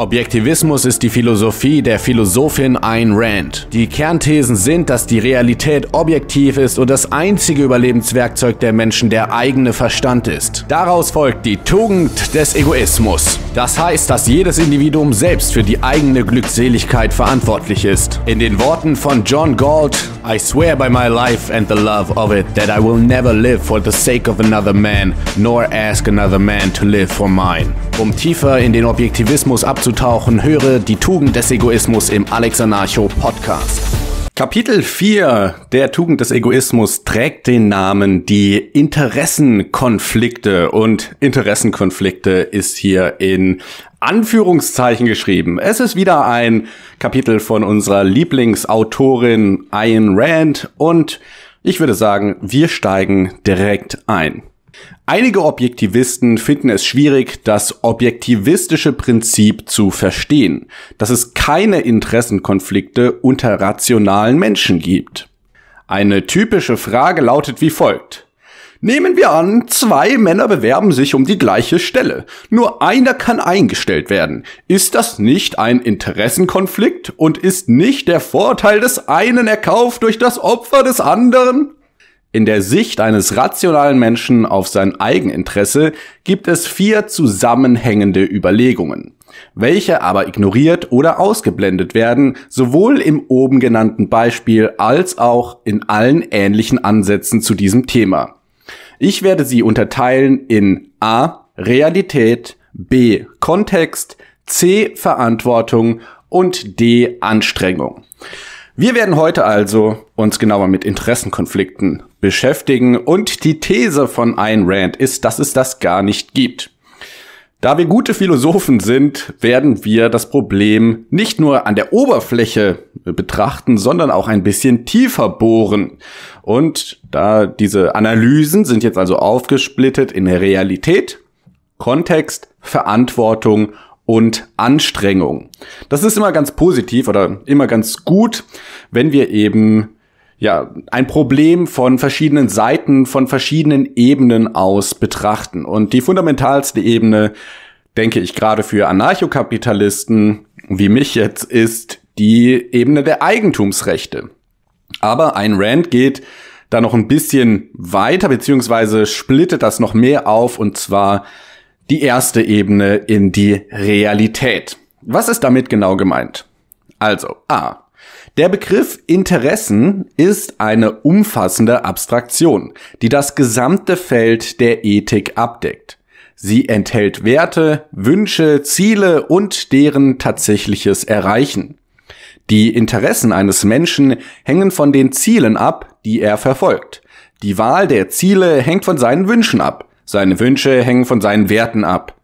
Objektivismus ist die Philosophie der Philosophin Ayn Rand. Die Kernthesen sind, dass die Realität objektiv ist und das einzige Überlebenswerkzeug der Menschen der eigene Verstand ist. Daraus folgt die Tugend des Egoismus. Das heißt, dass jedes Individuum selbst für die eigene Glückseligkeit verantwortlich ist. In den Worten von John Galt, I swear by my life and the love of it that I will never live for the sake of another man, nor ask another man to live for mine. Um tiefer in den Objektivismus abzugehen, einzutauchen, höre die Tugend des Egoismus im Alex Podcast. Kapitel 4 der Tugend des Egoismus trägt den Namen die Interessenkonflikte und Interessenkonflikte ist hier in Anführungszeichen geschrieben. Es ist wieder ein Kapitel von unserer Lieblingsautorin Ayn Rand und ich würde sagen, wir steigen direkt ein. Einige Objektivisten finden es schwierig, das objektivistische Prinzip zu verstehen, dass es keine Interessenkonflikte unter rationalen Menschen gibt. Eine typische Frage lautet wie folgt. Nehmen wir an, zwei Männer bewerben sich um die gleiche Stelle. Nur einer kann eingestellt werden. Ist das nicht ein Interessenkonflikt und ist nicht der Vorteil des einen erkauft durch das Opfer des anderen? In der Sicht eines rationalen Menschen auf sein Eigeninteresse gibt es vier zusammenhängende Überlegungen, welche aber ignoriert oder ausgeblendet werden, sowohl im oben genannten Beispiel als auch in allen ähnlichen Ansätzen zu diesem Thema. Ich werde sie unterteilen in A. Realität, B. Kontext, C. Verantwortung und D. Anstrengung. Wir werden heute also uns genauer mit Interessenkonflikten beschäftigen und die These von Ayn Rand ist, dass es das gar nicht gibt. Da wir gute Philosophen sind, werden wir das Problem nicht nur an der Oberfläche betrachten, sondern auch ein bisschen tiefer bohren. Und da diese Analysen sind jetzt also aufgesplittet in Realität, Kontext, Verantwortung und Anstrengung. Das ist immer ganz positiv oder immer ganz gut, wenn wir eben ja, ein Problem von verschiedenen Seiten, von verschiedenen Ebenen aus betrachten. Und die fundamentalste Ebene, denke ich, gerade für Anarchokapitalisten wie mich jetzt, ist die Ebene der Eigentumsrechte. Aber ein Rand geht da noch ein bisschen weiter, beziehungsweise splittet das noch mehr auf, und zwar die erste Ebene in die Realität. Was ist damit genau gemeint? Also, A. Der Begriff Interessen ist eine umfassende Abstraktion, die das gesamte Feld der Ethik abdeckt. Sie enthält Werte, Wünsche, Ziele und deren tatsächliches Erreichen. Die Interessen eines Menschen hängen von den Zielen ab, die er verfolgt. Die Wahl der Ziele hängt von seinen Wünschen ab. Seine Wünsche hängen von seinen Werten ab.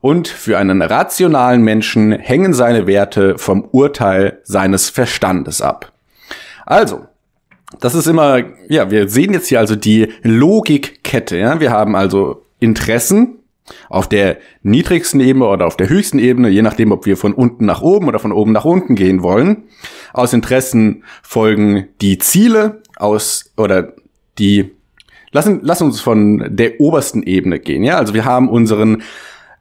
Und für einen rationalen Menschen hängen seine Werte vom Urteil seines Verstandes ab. Also, das ist immer, ja, wir sehen jetzt hier also die Logikkette. Ja? Wir haben also Interessen auf der niedrigsten Ebene oder auf der höchsten Ebene, je nachdem, ob wir von unten nach oben oder von oben nach unten gehen wollen. Aus Interessen folgen die Ziele aus oder die Lass, lass uns von der obersten Ebene gehen, ja? Also wir haben unseren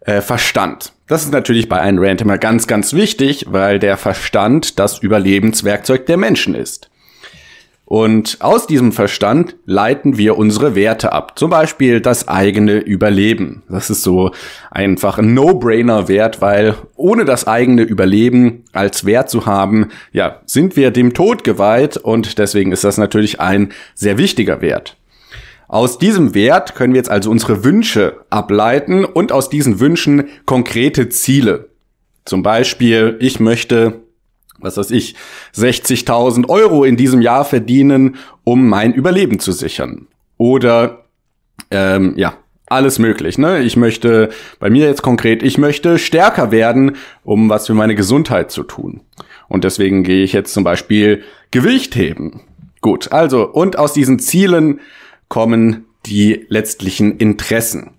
äh, Verstand. Das ist natürlich bei einem Rant immer ganz, ganz wichtig, weil der Verstand das Überlebenswerkzeug der Menschen ist. Und aus diesem Verstand leiten wir unsere Werte ab. Zum Beispiel das eigene Überleben. Das ist so einfach ein No-Brainer-Wert, weil ohne das eigene Überleben als Wert zu haben, ja, sind wir dem Tod geweiht und deswegen ist das natürlich ein sehr wichtiger Wert. Aus diesem Wert können wir jetzt also unsere Wünsche ableiten und aus diesen Wünschen konkrete Ziele. Zum Beispiel, ich möchte, was weiß ich, 60.000 Euro in diesem Jahr verdienen, um mein Überleben zu sichern. Oder, ähm, ja, alles möglich. Ne? Ich möchte, bei mir jetzt konkret, ich möchte stärker werden, um was für meine Gesundheit zu tun. Und deswegen gehe ich jetzt zum Beispiel Gewicht heben. Gut, also, und aus diesen Zielen kommen die letztlichen Interessen.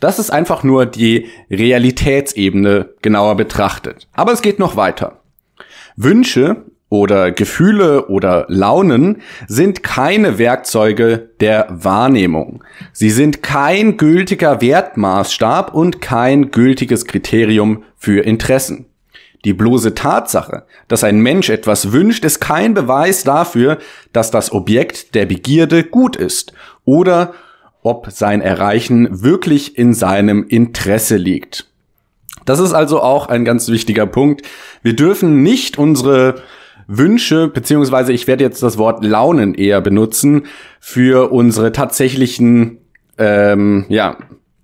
Das ist einfach nur die Realitätsebene genauer betrachtet. Aber es geht noch weiter. Wünsche oder Gefühle oder Launen sind keine Werkzeuge der Wahrnehmung. Sie sind kein gültiger Wertmaßstab und kein gültiges Kriterium für Interessen. Die bloße Tatsache, dass ein Mensch etwas wünscht, ist kein Beweis dafür, dass das Objekt der Begierde gut ist oder ob sein Erreichen wirklich in seinem Interesse liegt. Das ist also auch ein ganz wichtiger Punkt. Wir dürfen nicht unsere Wünsche, beziehungsweise ich werde jetzt das Wort Launen eher benutzen, für unsere tatsächlichen ähm, ja,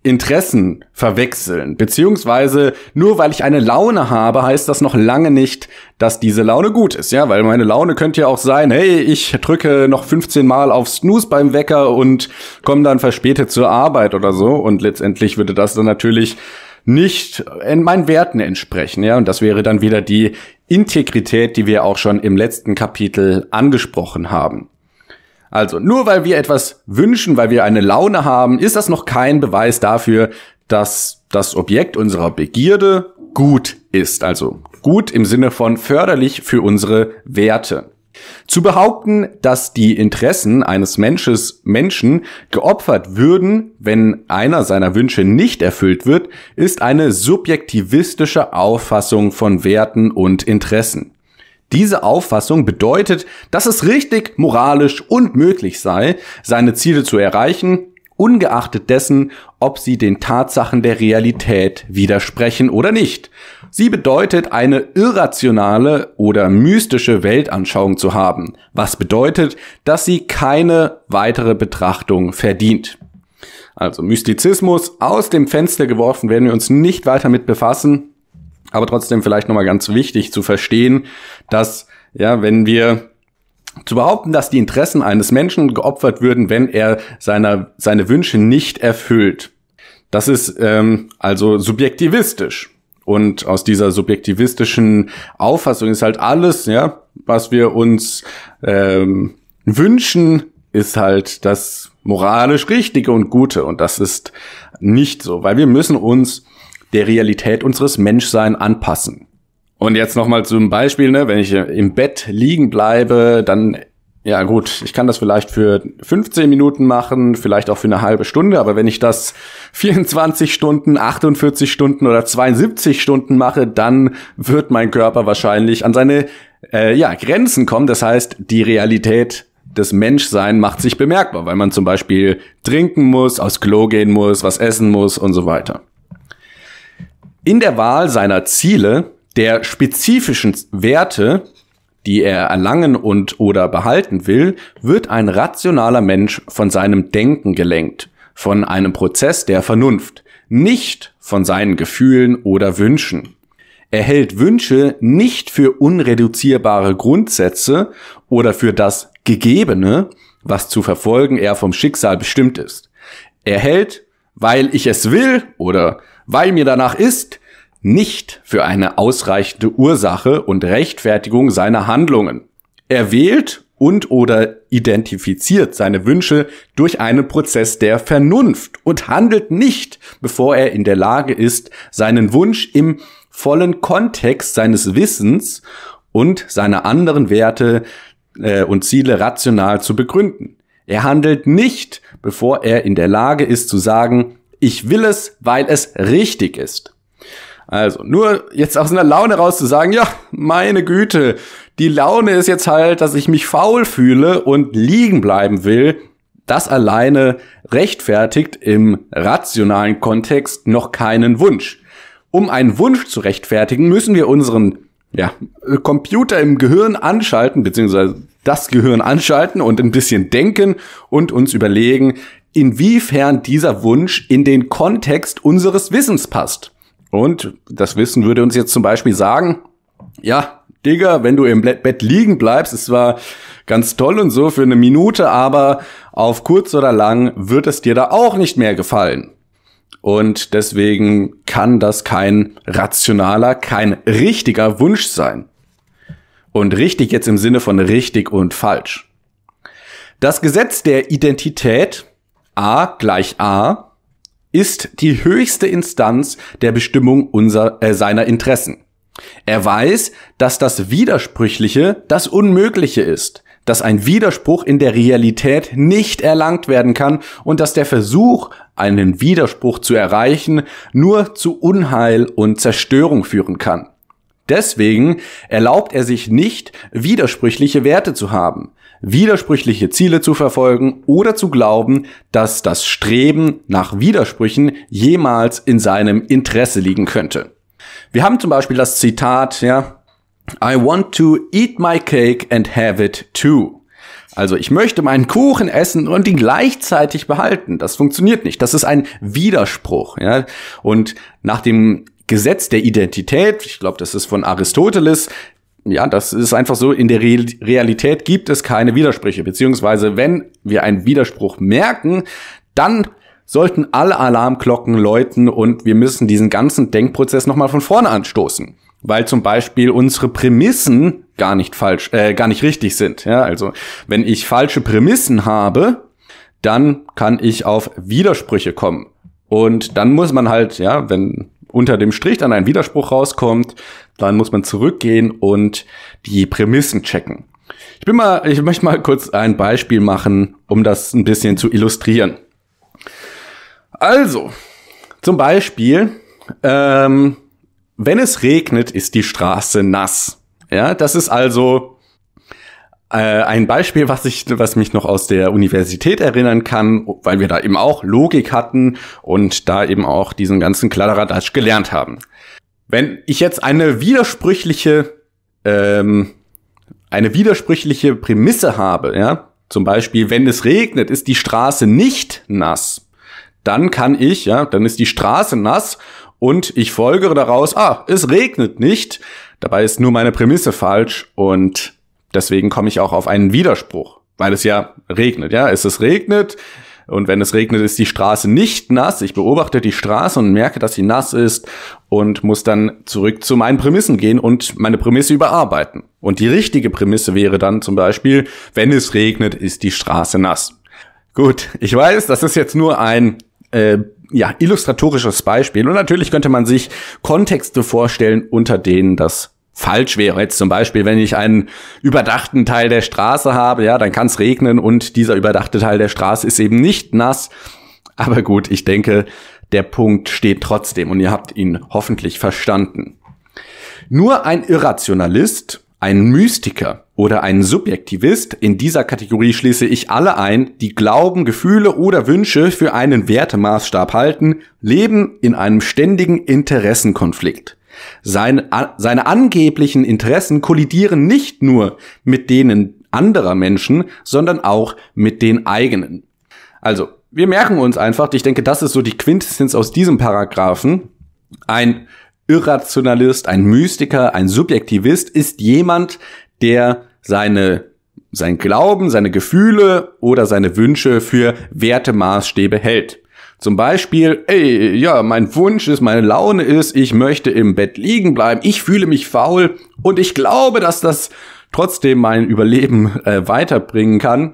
Interessen verwechseln. Beziehungsweise nur weil ich eine Laune habe, heißt das noch lange nicht, dass diese Laune gut ist. Ja, weil meine Laune könnte ja auch sein, hey, ich drücke noch 15 Mal auf Snooze beim Wecker und komme dann verspätet zur Arbeit oder so. Und letztendlich würde das dann natürlich nicht in meinen Werten entsprechen. Ja, und das wäre dann wieder die Integrität, die wir auch schon im letzten Kapitel angesprochen haben. Also, nur weil wir etwas wünschen, weil wir eine Laune haben, ist das noch kein Beweis dafür, dass das Objekt unserer Begierde gut ist. Also gut im Sinne von förderlich für unsere Werte. Zu behaupten, dass die Interessen eines Mensches, Menschen geopfert würden, wenn einer seiner Wünsche nicht erfüllt wird, ist eine subjektivistische Auffassung von Werten und Interessen. Diese Auffassung bedeutet, dass es richtig, moralisch und möglich sei, seine Ziele zu erreichen, ungeachtet dessen, ob sie den Tatsachen der Realität widersprechen oder nicht. Sie bedeutet, eine irrationale oder mystische Weltanschauung zu haben, was bedeutet, dass sie keine weitere Betrachtung verdient. Also Mystizismus aus dem Fenster geworfen, werden wir uns nicht weiter mit befassen. Aber trotzdem vielleicht nochmal ganz wichtig zu verstehen, dass, ja, wenn wir zu behaupten, dass die Interessen eines Menschen geopfert würden, wenn er seiner, seine Wünsche nicht erfüllt, das ist ähm, also subjektivistisch. Und aus dieser subjektivistischen Auffassung ist halt alles, ja, was wir uns ähm, wünschen, ist halt das moralisch Richtige und Gute. Und das ist nicht so, weil wir müssen uns der Realität unseres Menschseins anpassen. Und jetzt nochmal zum Beispiel, ne, wenn ich im Bett liegen bleibe, dann ja gut, ich kann das vielleicht für 15 Minuten machen, vielleicht auch für eine halbe Stunde, aber wenn ich das 24 Stunden, 48 Stunden oder 72 Stunden mache, dann wird mein Körper wahrscheinlich an seine äh, ja, Grenzen kommen. Das heißt, die Realität des Menschsein macht sich bemerkbar, weil man zum Beispiel trinken muss, aufs Klo gehen muss, was essen muss und so weiter in der Wahl seiner Ziele, der spezifischen Werte, die er erlangen und oder behalten will, wird ein rationaler Mensch von seinem Denken gelenkt, von einem Prozess der Vernunft, nicht von seinen Gefühlen oder Wünschen. Er hält Wünsche nicht für unreduzierbare Grundsätze oder für das Gegebene, was zu verfolgen er vom Schicksal bestimmt ist. Er hält, weil ich es will oder weil mir danach ist, nicht für eine ausreichende Ursache und Rechtfertigung seiner Handlungen. Er wählt und oder identifiziert seine Wünsche durch einen Prozess der Vernunft und handelt nicht, bevor er in der Lage ist, seinen Wunsch im vollen Kontext seines Wissens und seiner anderen Werte äh, und Ziele rational zu begründen. Er handelt nicht, bevor er in der Lage ist zu sagen, ich will es, weil es richtig ist. Also, nur jetzt aus einer Laune raus zu sagen, ja, meine Güte, die Laune ist jetzt halt, dass ich mich faul fühle und liegen bleiben will, das alleine rechtfertigt im rationalen Kontext noch keinen Wunsch. Um einen Wunsch zu rechtfertigen, müssen wir unseren ja, Computer im Gehirn anschalten, beziehungsweise das Gehirn anschalten und ein bisschen denken und uns überlegen, inwiefern dieser Wunsch in den Kontext unseres Wissens passt. Und das Wissen würde uns jetzt zum Beispiel sagen, ja, Digga, wenn du im Bett liegen bleibst, ist zwar ganz toll und so für eine Minute, aber auf kurz oder lang wird es dir da auch nicht mehr gefallen. Und deswegen kann das kein rationaler, kein richtiger Wunsch sein. Und richtig jetzt im Sinne von richtig und falsch. Das Gesetz der Identität a gleich a ist die höchste Instanz der Bestimmung unser, äh, seiner Interessen. Er weiß, dass das Widersprüchliche das Unmögliche ist, dass ein Widerspruch in der Realität nicht erlangt werden kann und dass der Versuch, einen Widerspruch zu erreichen, nur zu Unheil und Zerstörung führen kann. Deswegen erlaubt er sich nicht, widersprüchliche Werte zu haben, widersprüchliche Ziele zu verfolgen oder zu glauben, dass das Streben nach Widersprüchen jemals in seinem Interesse liegen könnte. Wir haben zum Beispiel das Zitat, ja, I want to eat my cake and have it too. Also ich möchte meinen Kuchen essen und ihn gleichzeitig behalten. Das funktioniert nicht. Das ist ein Widerspruch. Ja? Und nach dem Gesetz der Identität, ich glaube, das ist von Aristoteles, ja, das ist einfach so, in der Realität gibt es keine Widersprüche, beziehungsweise wenn wir einen Widerspruch merken, dann sollten alle Alarmglocken läuten und wir müssen diesen ganzen Denkprozess nochmal von vorne anstoßen, weil zum Beispiel unsere Prämissen gar nicht falsch, äh, gar nicht richtig sind. Ja, also wenn ich falsche Prämissen habe, dann kann ich auf Widersprüche kommen. Und dann muss man halt, ja, wenn unter dem Strich dann ein Widerspruch rauskommt, dann muss man zurückgehen und die Prämissen checken. Ich bin mal, ich möchte mal kurz ein Beispiel machen, um das ein bisschen zu illustrieren. Also, zum Beispiel, ähm, wenn es regnet, ist die Straße nass. Ja, das ist also äh, ein Beispiel, was ich, was mich noch aus der Universität erinnern kann, weil wir da eben auch Logik hatten und da eben auch diesen ganzen Kladderadatsch gelernt haben. Wenn ich jetzt eine widersprüchliche, ähm, eine widersprüchliche Prämisse habe, ja, zum Beispiel, wenn es regnet, ist die Straße nicht nass, dann kann ich, ja, dann ist die Straße nass und ich folgere daraus, ah, es regnet nicht. Dabei ist nur meine Prämisse falsch und Deswegen komme ich auch auf einen Widerspruch, weil es ja regnet, ja. Es ist regnet und wenn es regnet, ist die Straße nicht nass. Ich beobachte die Straße und merke, dass sie nass ist und muss dann zurück zu meinen Prämissen gehen und meine Prämisse überarbeiten. Und die richtige Prämisse wäre dann zum Beispiel, wenn es regnet, ist die Straße nass. Gut, ich weiß, das ist jetzt nur ein äh, ja, illustratorisches Beispiel. Und natürlich könnte man sich Kontexte vorstellen, unter denen das falsch wäre. Jetzt zum Beispiel, wenn ich einen überdachten Teil der Straße habe, ja, dann kann es regnen und dieser überdachte Teil der Straße ist eben nicht nass. Aber gut, ich denke, der Punkt steht trotzdem und ihr habt ihn hoffentlich verstanden. Nur ein Irrationalist, ein Mystiker oder ein Subjektivist, in dieser Kategorie schließe ich alle ein, die Glauben, Gefühle oder Wünsche für einen Wertemaßstab halten, leben in einem ständigen Interessenkonflikt. Seine, seine angeblichen Interessen kollidieren nicht nur mit denen anderer Menschen, sondern auch mit den eigenen. Also, wir merken uns einfach, ich denke, das ist so die Quintessenz aus diesem Paragraphen. Ein Irrationalist, ein Mystiker, ein Subjektivist ist jemand, der seine sein Glauben, seine Gefühle oder seine Wünsche für Wertemaßstäbe hält. Zum Beispiel, ey, ja, mein Wunsch ist, meine Laune ist, ich möchte im Bett liegen bleiben, ich fühle mich faul und ich glaube, dass das trotzdem mein Überleben äh, weiterbringen kann.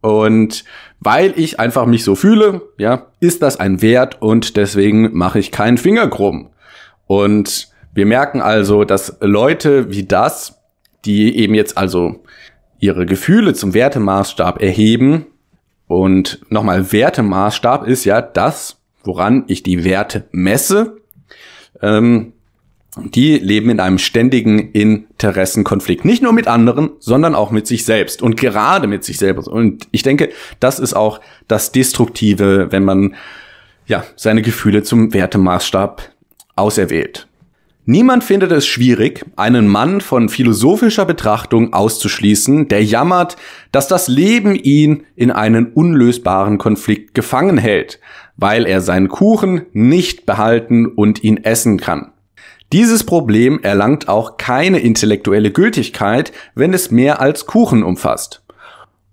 Und weil ich einfach mich so fühle, ja, ist das ein Wert und deswegen mache ich keinen Finger krumm. Und wir merken also, dass Leute wie das, die eben jetzt also ihre Gefühle zum Wertemaßstab erheben, und nochmal, Wertemaßstab ist ja das, woran ich die Werte messe. Ähm, die leben in einem ständigen Interessenkonflikt. Nicht nur mit anderen, sondern auch mit sich selbst und gerade mit sich selbst. Und ich denke, das ist auch das Destruktive, wenn man ja seine Gefühle zum Wertemaßstab auserwählt. Niemand findet es schwierig, einen Mann von philosophischer Betrachtung auszuschließen, der jammert, dass das Leben ihn in einen unlösbaren Konflikt gefangen hält, weil er seinen Kuchen nicht behalten und ihn essen kann. Dieses Problem erlangt auch keine intellektuelle Gültigkeit, wenn es mehr als Kuchen umfasst.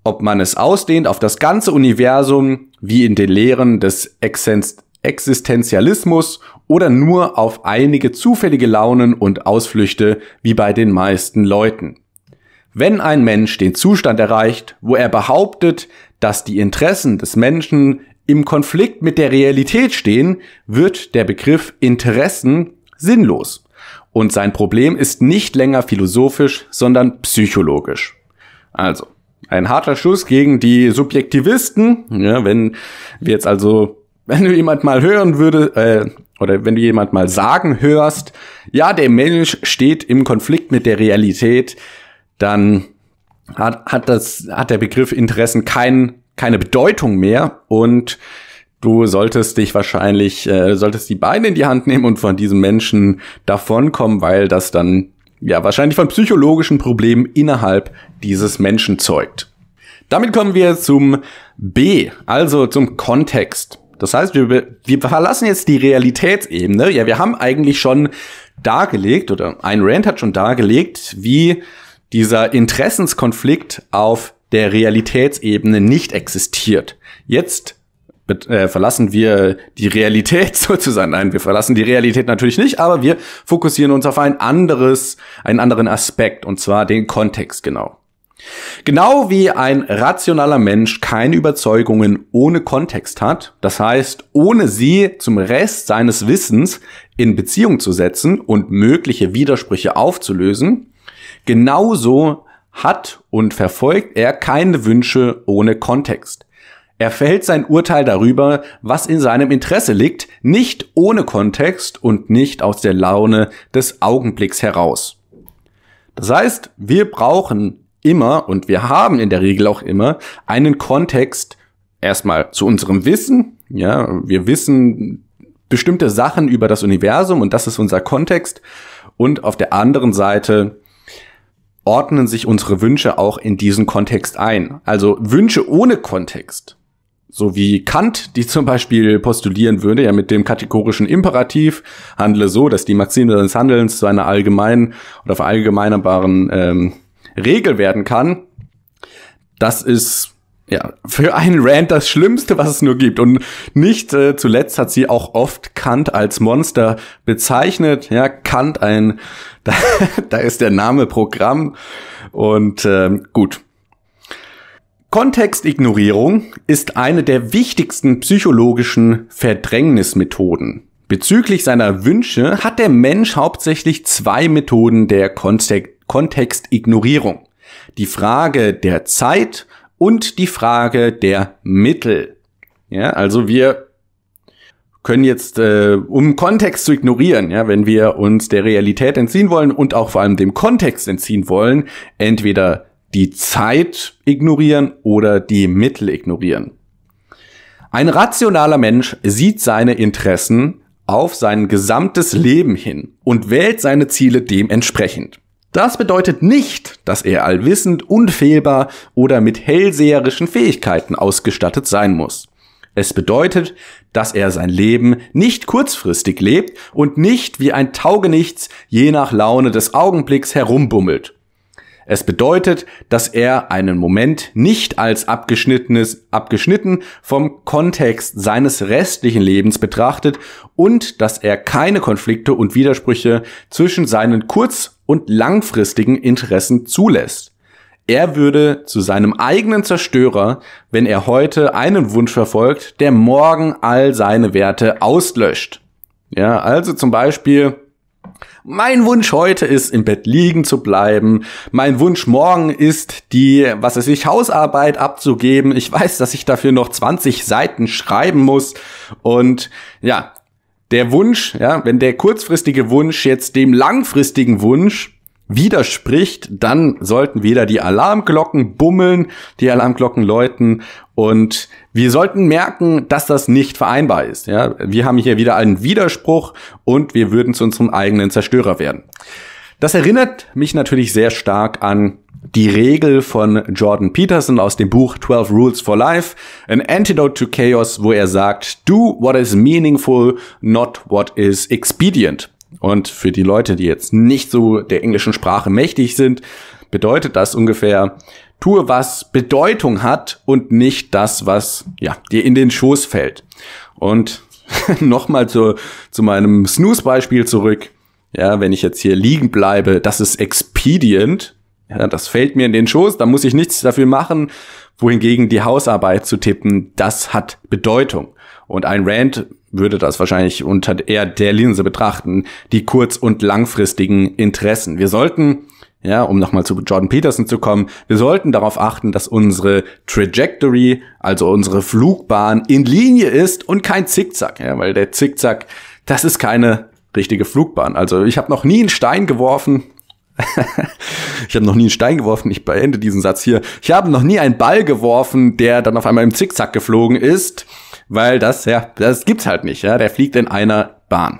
Ob man es ausdehnt auf das ganze Universum, wie in den Lehren des Existenzialismus oder nur auf einige zufällige Launen und Ausflüchte wie bei den meisten Leuten. Wenn ein Mensch den Zustand erreicht, wo er behauptet, dass die Interessen des Menschen im Konflikt mit der Realität stehen, wird der Begriff Interessen sinnlos. Und sein Problem ist nicht länger philosophisch, sondern psychologisch. Also, ein harter Schuss gegen die Subjektivisten. Ja, wenn wir jetzt also wenn du jemand mal hören würde, äh, oder wenn du jemand mal sagen hörst, ja, der Mensch steht im Konflikt mit der Realität, dann hat, hat das, hat der Begriff Interessen kein, keine Bedeutung mehr und du solltest dich wahrscheinlich, äh, solltest die Beine in die Hand nehmen und von diesem Menschen davonkommen, weil das dann ja wahrscheinlich von psychologischen Problemen innerhalb dieses Menschen zeugt. Damit kommen wir zum B, also zum Kontext. Das heißt, wir, wir verlassen jetzt die Realitätsebene. Ja, wir haben eigentlich schon dargelegt, oder ein Rand hat schon dargelegt, wie dieser Interessenskonflikt auf der Realitätsebene nicht existiert. Jetzt äh, verlassen wir die Realität sozusagen. Nein, wir verlassen die Realität natürlich nicht, aber wir fokussieren uns auf ein anderes, einen anderen Aspekt, und zwar den Kontext genau. Genau wie ein rationaler Mensch keine Überzeugungen ohne Kontext hat, das heißt, ohne sie zum Rest seines Wissens in Beziehung zu setzen und mögliche Widersprüche aufzulösen, genauso hat und verfolgt er keine Wünsche ohne Kontext. Er fällt sein Urteil darüber, was in seinem Interesse liegt, nicht ohne Kontext und nicht aus der Laune des Augenblicks heraus. Das heißt, wir brauchen immer, und wir haben in der Regel auch immer, einen Kontext erstmal zu unserem Wissen. Ja, wir wissen bestimmte Sachen über das Universum und das ist unser Kontext. Und auf der anderen Seite ordnen sich unsere Wünsche auch in diesen Kontext ein. Also Wünsche ohne Kontext, so wie Kant, die zum Beispiel postulieren würde, ja mit dem kategorischen Imperativ, handle so, dass die Maxime des Handelns zu einer allgemeinen oder verallgemeinerbaren ähm, Regel werden kann, das ist ja, für einen Rant das Schlimmste, was es nur gibt. Und nicht äh, zuletzt hat sie auch oft Kant als Monster bezeichnet. Ja, Kant ein, da, da ist der Name Programm. Und ähm, gut. Kontextignorierung ist eine der wichtigsten psychologischen Verdrängnismethoden. Bezüglich seiner Wünsche hat der Mensch hauptsächlich zwei Methoden der Kontext Kontextignorierung. Die Frage der Zeit und die Frage der Mittel. Ja, also wir können jetzt, äh, um Kontext zu ignorieren, ja, wenn wir uns der Realität entziehen wollen und auch vor allem dem Kontext entziehen wollen, entweder die Zeit ignorieren oder die Mittel ignorieren. Ein rationaler Mensch sieht seine Interessen auf sein gesamtes Leben hin und wählt seine Ziele dementsprechend. Das bedeutet nicht, dass er allwissend, unfehlbar oder mit hellseherischen Fähigkeiten ausgestattet sein muss. Es bedeutet, dass er sein Leben nicht kurzfristig lebt und nicht wie ein Taugenichts je nach Laune des Augenblicks herumbummelt. Es bedeutet, dass er einen Moment nicht als abgeschnittenes, abgeschnitten vom Kontext seines restlichen Lebens betrachtet und dass er keine Konflikte und Widersprüche zwischen seinen kurz- und langfristigen Interessen zulässt. Er würde zu seinem eigenen Zerstörer, wenn er heute einen Wunsch verfolgt, der morgen all seine Werte auslöscht. Ja, also zum Beispiel, mein Wunsch heute ist, im Bett liegen zu bleiben. Mein Wunsch morgen ist, die, was weiß ich, Hausarbeit abzugeben. Ich weiß, dass ich dafür noch 20 Seiten schreiben muss. Und ja, der Wunsch, ja, wenn der kurzfristige Wunsch jetzt dem langfristigen Wunsch widerspricht, dann sollten wieder die Alarmglocken bummeln, die Alarmglocken läuten und wir sollten merken, dass das nicht vereinbar ist. Ja, wir haben hier wieder einen Widerspruch und wir würden zu unserem eigenen Zerstörer werden. Das erinnert mich natürlich sehr stark an die Regel von Jordan Peterson aus dem Buch 12 Rules for Life, An Antidote to Chaos, wo er sagt, do what is meaningful, not what is expedient. Und für die Leute, die jetzt nicht so der englischen Sprache mächtig sind, bedeutet das ungefähr, tue was Bedeutung hat und nicht das, was ja, dir in den Schoß fällt. Und nochmal zu, zu meinem Snooze-Beispiel zurück. Ja, wenn ich jetzt hier liegen bleibe, das ist expedient. Ja, das fällt mir in den Schoß, da muss ich nichts dafür machen. Wohingegen die Hausarbeit zu tippen, das hat Bedeutung. Und ein Rand würde das wahrscheinlich unter eher der Linse betrachten, die kurz- und langfristigen Interessen. Wir sollten, ja, um nochmal zu Jordan Peterson zu kommen, wir sollten darauf achten, dass unsere Trajectory, also unsere Flugbahn in Linie ist und kein Zickzack, ja, weil der Zickzack, das ist keine richtige Flugbahn. Also ich habe noch nie einen Stein geworfen. ich habe noch nie einen Stein geworfen. Ich beende diesen Satz hier. Ich habe noch nie einen Ball geworfen, der dann auf einmal im Zickzack geflogen ist. Weil das, ja, das gibt's halt nicht, ja. Der fliegt in einer Bahn.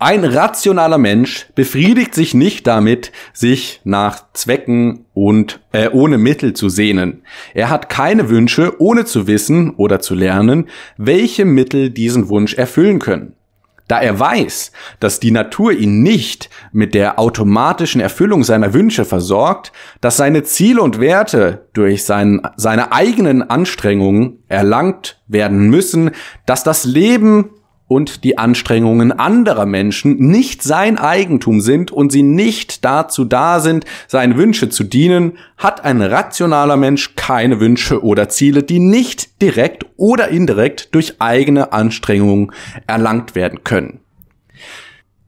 Ein rationaler Mensch befriedigt sich nicht damit, sich nach Zwecken und äh, ohne Mittel zu sehnen. Er hat keine Wünsche, ohne zu wissen oder zu lernen, welche Mittel diesen Wunsch erfüllen können. Da er weiß, dass die Natur ihn nicht mit der automatischen Erfüllung seiner Wünsche versorgt, dass seine Ziele und Werte durch sein, seine eigenen Anstrengungen erlangt werden müssen, dass das Leben und die Anstrengungen anderer Menschen nicht sein Eigentum sind und sie nicht dazu da sind, seinen Wünsche zu dienen, hat ein rationaler Mensch keine Wünsche oder Ziele, die nicht direkt oder indirekt durch eigene Anstrengungen erlangt werden können.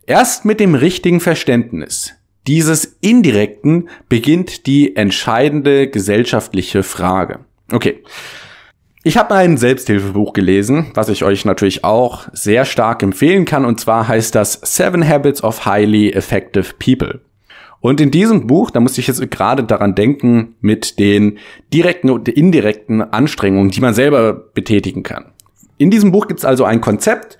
Erst mit dem richtigen Verständnis dieses indirekten beginnt die entscheidende gesellschaftliche Frage. Okay. Ich habe ein Selbsthilfebuch gelesen, was ich euch natürlich auch sehr stark empfehlen kann, und zwar heißt das Seven Habits of Highly Effective People. Und in diesem Buch, da muss ich jetzt gerade daran denken, mit den direkten und indirekten Anstrengungen, die man selber betätigen kann. In diesem Buch gibt es also ein Konzept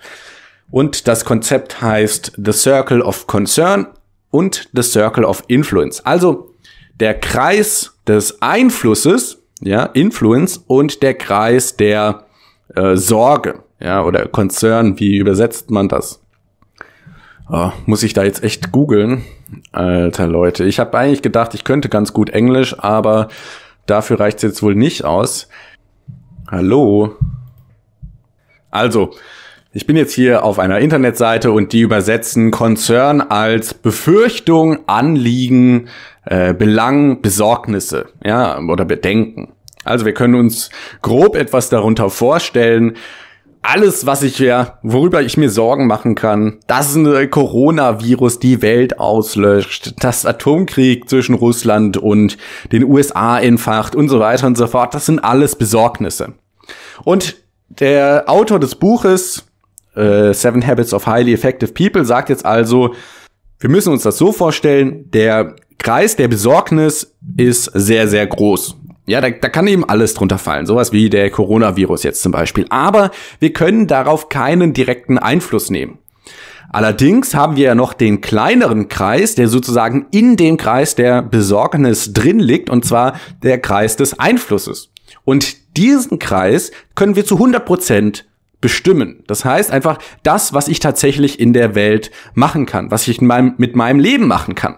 und das Konzept heißt The Circle of Concern und The Circle of Influence. Also der Kreis des Einflusses ja, Influence und der Kreis der äh, Sorge, ja, oder Concern, wie übersetzt man das? Oh, muss ich da jetzt echt googeln? Alter Leute, ich habe eigentlich gedacht, ich könnte ganz gut Englisch, aber dafür reicht's jetzt wohl nicht aus. Hallo. Also, ich bin jetzt hier auf einer Internetseite und die übersetzen Konzern als Befürchtung, Anliegen, äh, Belang, Besorgnisse, ja, oder Bedenken. Also wir können uns grob etwas darunter vorstellen. Alles, was ich ja, worüber ich mir Sorgen machen kann, dass ein äh, Coronavirus die Welt auslöscht, dass Atomkrieg zwischen Russland und den USA entfacht und so weiter und so fort, das sind alles Besorgnisse. Und der Autor des Buches äh, Seven Habits of Highly Effective People sagt jetzt also, wir müssen uns das so vorstellen, der Kreis der Besorgnis ist sehr, sehr groß. Ja, da, da kann eben alles drunter fallen, sowas wie der Coronavirus jetzt zum Beispiel. Aber wir können darauf keinen direkten Einfluss nehmen. Allerdings haben wir ja noch den kleineren Kreis, der sozusagen in dem Kreis der Besorgnis drin liegt, und zwar der Kreis des Einflusses. Und diesen Kreis können wir zu 100% Prozent bestimmen. Das heißt einfach das, was ich tatsächlich in der Welt machen kann, was ich meinem, mit meinem Leben machen kann.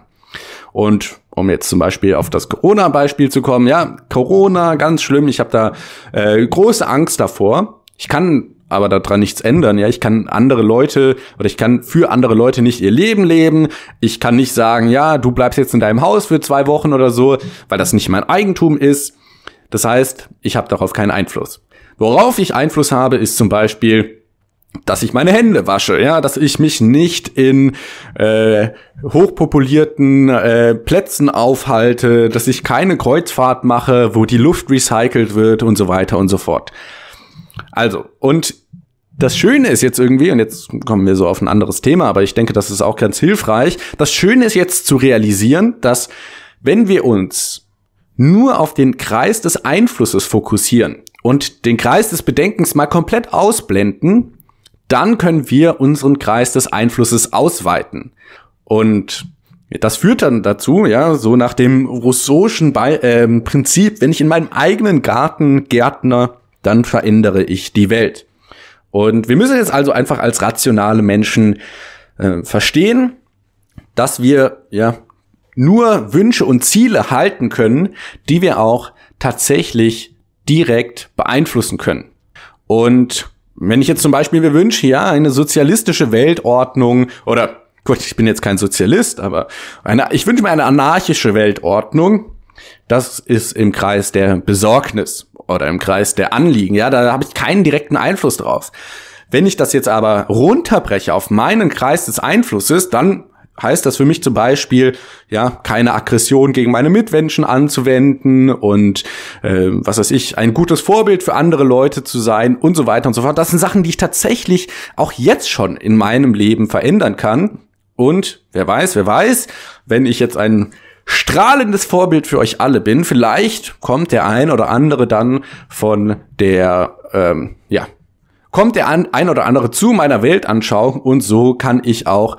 Und um jetzt zum Beispiel auf das Corona-Beispiel zu kommen, ja, Corona, ganz schlimm, ich habe da äh, große Angst davor. Ich kann aber daran nichts ändern. Ja, ich kann andere Leute oder ich kann für andere Leute nicht ihr Leben leben. Ich kann nicht sagen, ja, du bleibst jetzt in deinem Haus für zwei Wochen oder so, weil das nicht mein Eigentum ist. Das heißt, ich habe darauf keinen Einfluss. Worauf ich Einfluss habe, ist zum Beispiel, dass ich meine Hände wasche, ja, dass ich mich nicht in äh, hochpopulierten äh, Plätzen aufhalte, dass ich keine Kreuzfahrt mache, wo die Luft recycelt wird und so weiter und so fort. Also, und das Schöne ist jetzt irgendwie, und jetzt kommen wir so auf ein anderes Thema, aber ich denke, das ist auch ganz hilfreich. Das Schöne ist jetzt zu realisieren, dass wenn wir uns nur auf den Kreis des Einflusses fokussieren, und den Kreis des Bedenkens mal komplett ausblenden, dann können wir unseren Kreis des Einflusses ausweiten. Und das führt dann dazu, ja, so nach dem Rousseau'schen äh, Prinzip, wenn ich in meinem eigenen Garten Gärtner, dann verändere ich die Welt. Und wir müssen jetzt also einfach als rationale Menschen äh, verstehen, dass wir ja nur Wünsche und Ziele halten können, die wir auch tatsächlich direkt beeinflussen können. Und wenn ich jetzt zum Beispiel mir wünsche, ja, eine sozialistische Weltordnung oder gut, ich bin jetzt kein Sozialist, aber eine, ich wünsche mir eine anarchische Weltordnung, das ist im Kreis der Besorgnis oder im Kreis der Anliegen. Ja, da habe ich keinen direkten Einfluss drauf. Wenn ich das jetzt aber runterbreche auf meinen Kreis des Einflusses, dann heißt das für mich zum Beispiel, ja, keine Aggression gegen meine Mitmenschen anzuwenden und äh, was weiß ich, ein gutes Vorbild für andere Leute zu sein und so weiter und so fort. Das sind Sachen, die ich tatsächlich auch jetzt schon in meinem Leben verändern kann. Und wer weiß, wer weiß, wenn ich jetzt ein strahlendes Vorbild für euch alle bin, vielleicht kommt der ein oder andere dann von der, ähm, ja, kommt der ein oder andere zu meiner Weltanschauung und so kann ich auch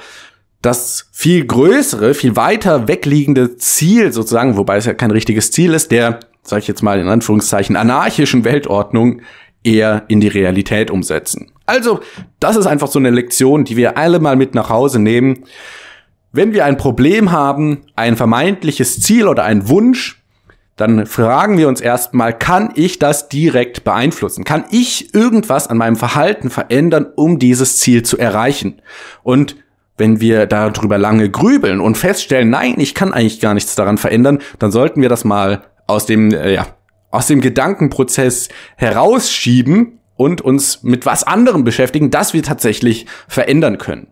das viel größere, viel weiter wegliegende Ziel sozusagen, wobei es ja kein richtiges Ziel ist, der, sage ich jetzt mal in Anführungszeichen, anarchischen Weltordnung eher in die Realität umsetzen. Also, das ist einfach so eine Lektion, die wir alle mal mit nach Hause nehmen. Wenn wir ein Problem haben, ein vermeintliches Ziel oder ein Wunsch, dann fragen wir uns erstmal, kann ich das direkt beeinflussen? Kann ich irgendwas an meinem Verhalten verändern, um dieses Ziel zu erreichen? Und wenn wir darüber lange grübeln und feststellen, nein, ich kann eigentlich gar nichts daran verändern, dann sollten wir das mal aus dem, äh, ja, aus dem Gedankenprozess herausschieben und uns mit was anderem beschäftigen, das wir tatsächlich verändern können.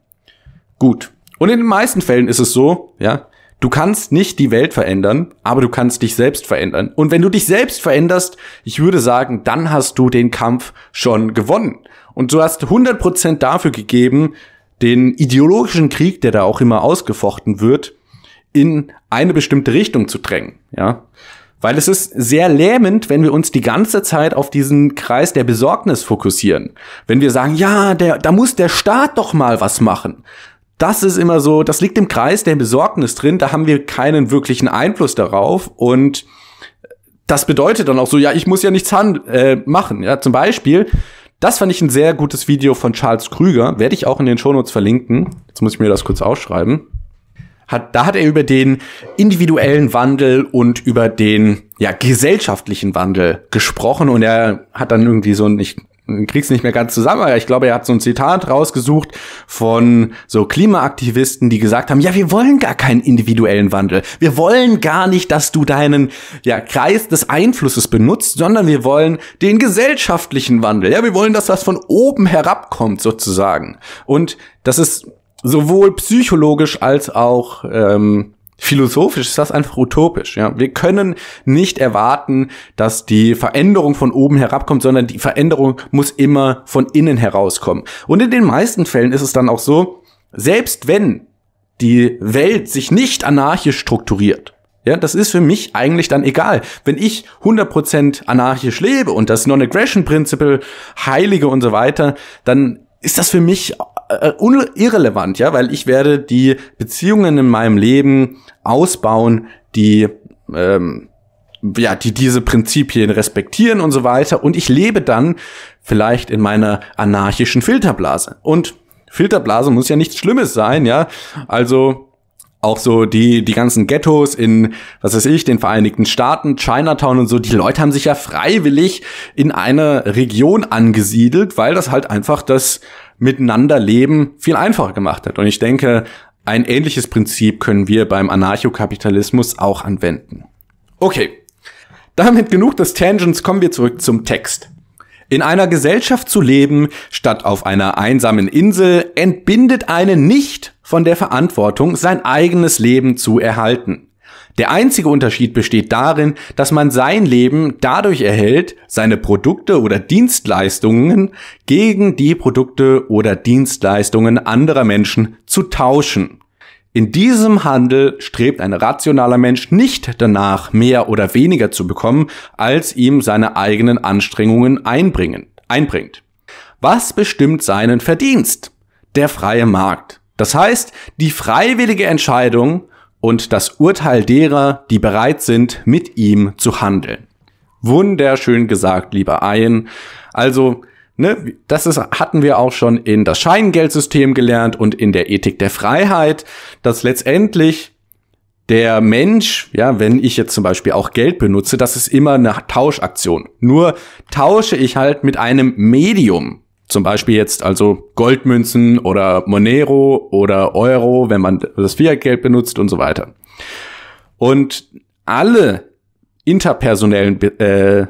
Gut. Und in den meisten Fällen ist es so, ja, du kannst nicht die Welt verändern, aber du kannst dich selbst verändern. Und wenn du dich selbst veränderst, ich würde sagen, dann hast du den Kampf schon gewonnen. Und du hast 100% dafür gegeben, den ideologischen Krieg, der da auch immer ausgefochten wird, in eine bestimmte Richtung zu drängen, ja. Weil es ist sehr lähmend, wenn wir uns die ganze Zeit auf diesen Kreis der Besorgnis fokussieren. Wenn wir sagen, ja, der, da muss der Staat doch mal was machen. Das ist immer so, das liegt im Kreis der Besorgnis drin, da haben wir keinen wirklichen Einfluss darauf und das bedeutet dann auch so, ja, ich muss ja nichts hand äh, machen. Ja, zum Beispiel, das fand ich ein sehr gutes Video von Charles Krüger, werde ich auch in den Shownotes verlinken. Jetzt muss ich mir das kurz ausschreiben. Hat, da hat er über den individuellen Wandel und über den ja, gesellschaftlichen Wandel gesprochen und er hat dann irgendwie so ein, ich krieg's nicht mehr ganz zusammen, aber ich glaube, er hat so ein Zitat rausgesucht von so Klimaaktivisten, die gesagt haben, ja, wir wollen gar keinen individuellen Wandel. Wir wollen gar nicht, dass du deinen ja, Kreis des Einflusses benutzt, sondern wir wollen den gesellschaftlichen Wandel. Ja, wir wollen, dass das von oben herabkommt sozusagen. Und das ist sowohl psychologisch als auch ähm, philosophisch ist das einfach utopisch. Ja? Wir können nicht erwarten, dass die Veränderung von oben herabkommt, sondern die Veränderung muss immer von innen herauskommen. Und in den meisten Fällen ist es dann auch so, selbst wenn die Welt sich nicht anarchisch strukturiert, ja, das ist für mich eigentlich dann egal. Wenn ich 100% anarchisch lebe und das Non-Aggression-Prinzip heilige und so weiter, dann ist das für mich äh, äh irrelevant, ja, weil ich werde die Beziehungen in meinem Leben ausbauen, die ähm, ja, die diese Prinzipien respektieren und so weiter. Und ich lebe dann vielleicht in meiner anarchischen Filterblase. Und Filterblase muss ja nichts Schlimmes sein, ja. Also auch so die, die ganzen Ghettos in, was weiß ich, den Vereinigten Staaten, Chinatown und so, die Leute haben sich ja freiwillig in einer Region angesiedelt, weil das halt einfach das miteinander leben viel einfacher gemacht hat. Und ich denke, ein ähnliches Prinzip können wir beim Anarchokapitalismus auch anwenden. Okay, damit genug des Tangents, kommen wir zurück zum Text. In einer Gesellschaft zu leben, statt auf einer einsamen Insel, entbindet einen nicht von der Verantwortung, sein eigenes Leben zu erhalten. Der einzige Unterschied besteht darin, dass man sein Leben dadurch erhält, seine Produkte oder Dienstleistungen gegen die Produkte oder Dienstleistungen anderer Menschen zu tauschen. In diesem Handel strebt ein rationaler Mensch nicht danach, mehr oder weniger zu bekommen, als ihm seine eigenen Anstrengungen einbringen, einbringt. Was bestimmt seinen Verdienst? Der freie Markt. Das heißt, die freiwillige Entscheidung, und das Urteil derer, die bereit sind, mit ihm zu handeln. Wunderschön gesagt, lieber Ein. Also, ne, das ist, hatten wir auch schon in das Scheingeldsystem gelernt und in der Ethik der Freiheit, dass letztendlich der Mensch, ja, wenn ich jetzt zum Beispiel auch Geld benutze, das ist immer eine Tauschaktion. Nur tausche ich halt mit einem Medium zum Beispiel jetzt also Goldmünzen oder Monero oder Euro, wenn man das Fiat-Geld benutzt und so weiter. Und alle interpersonellen, äh,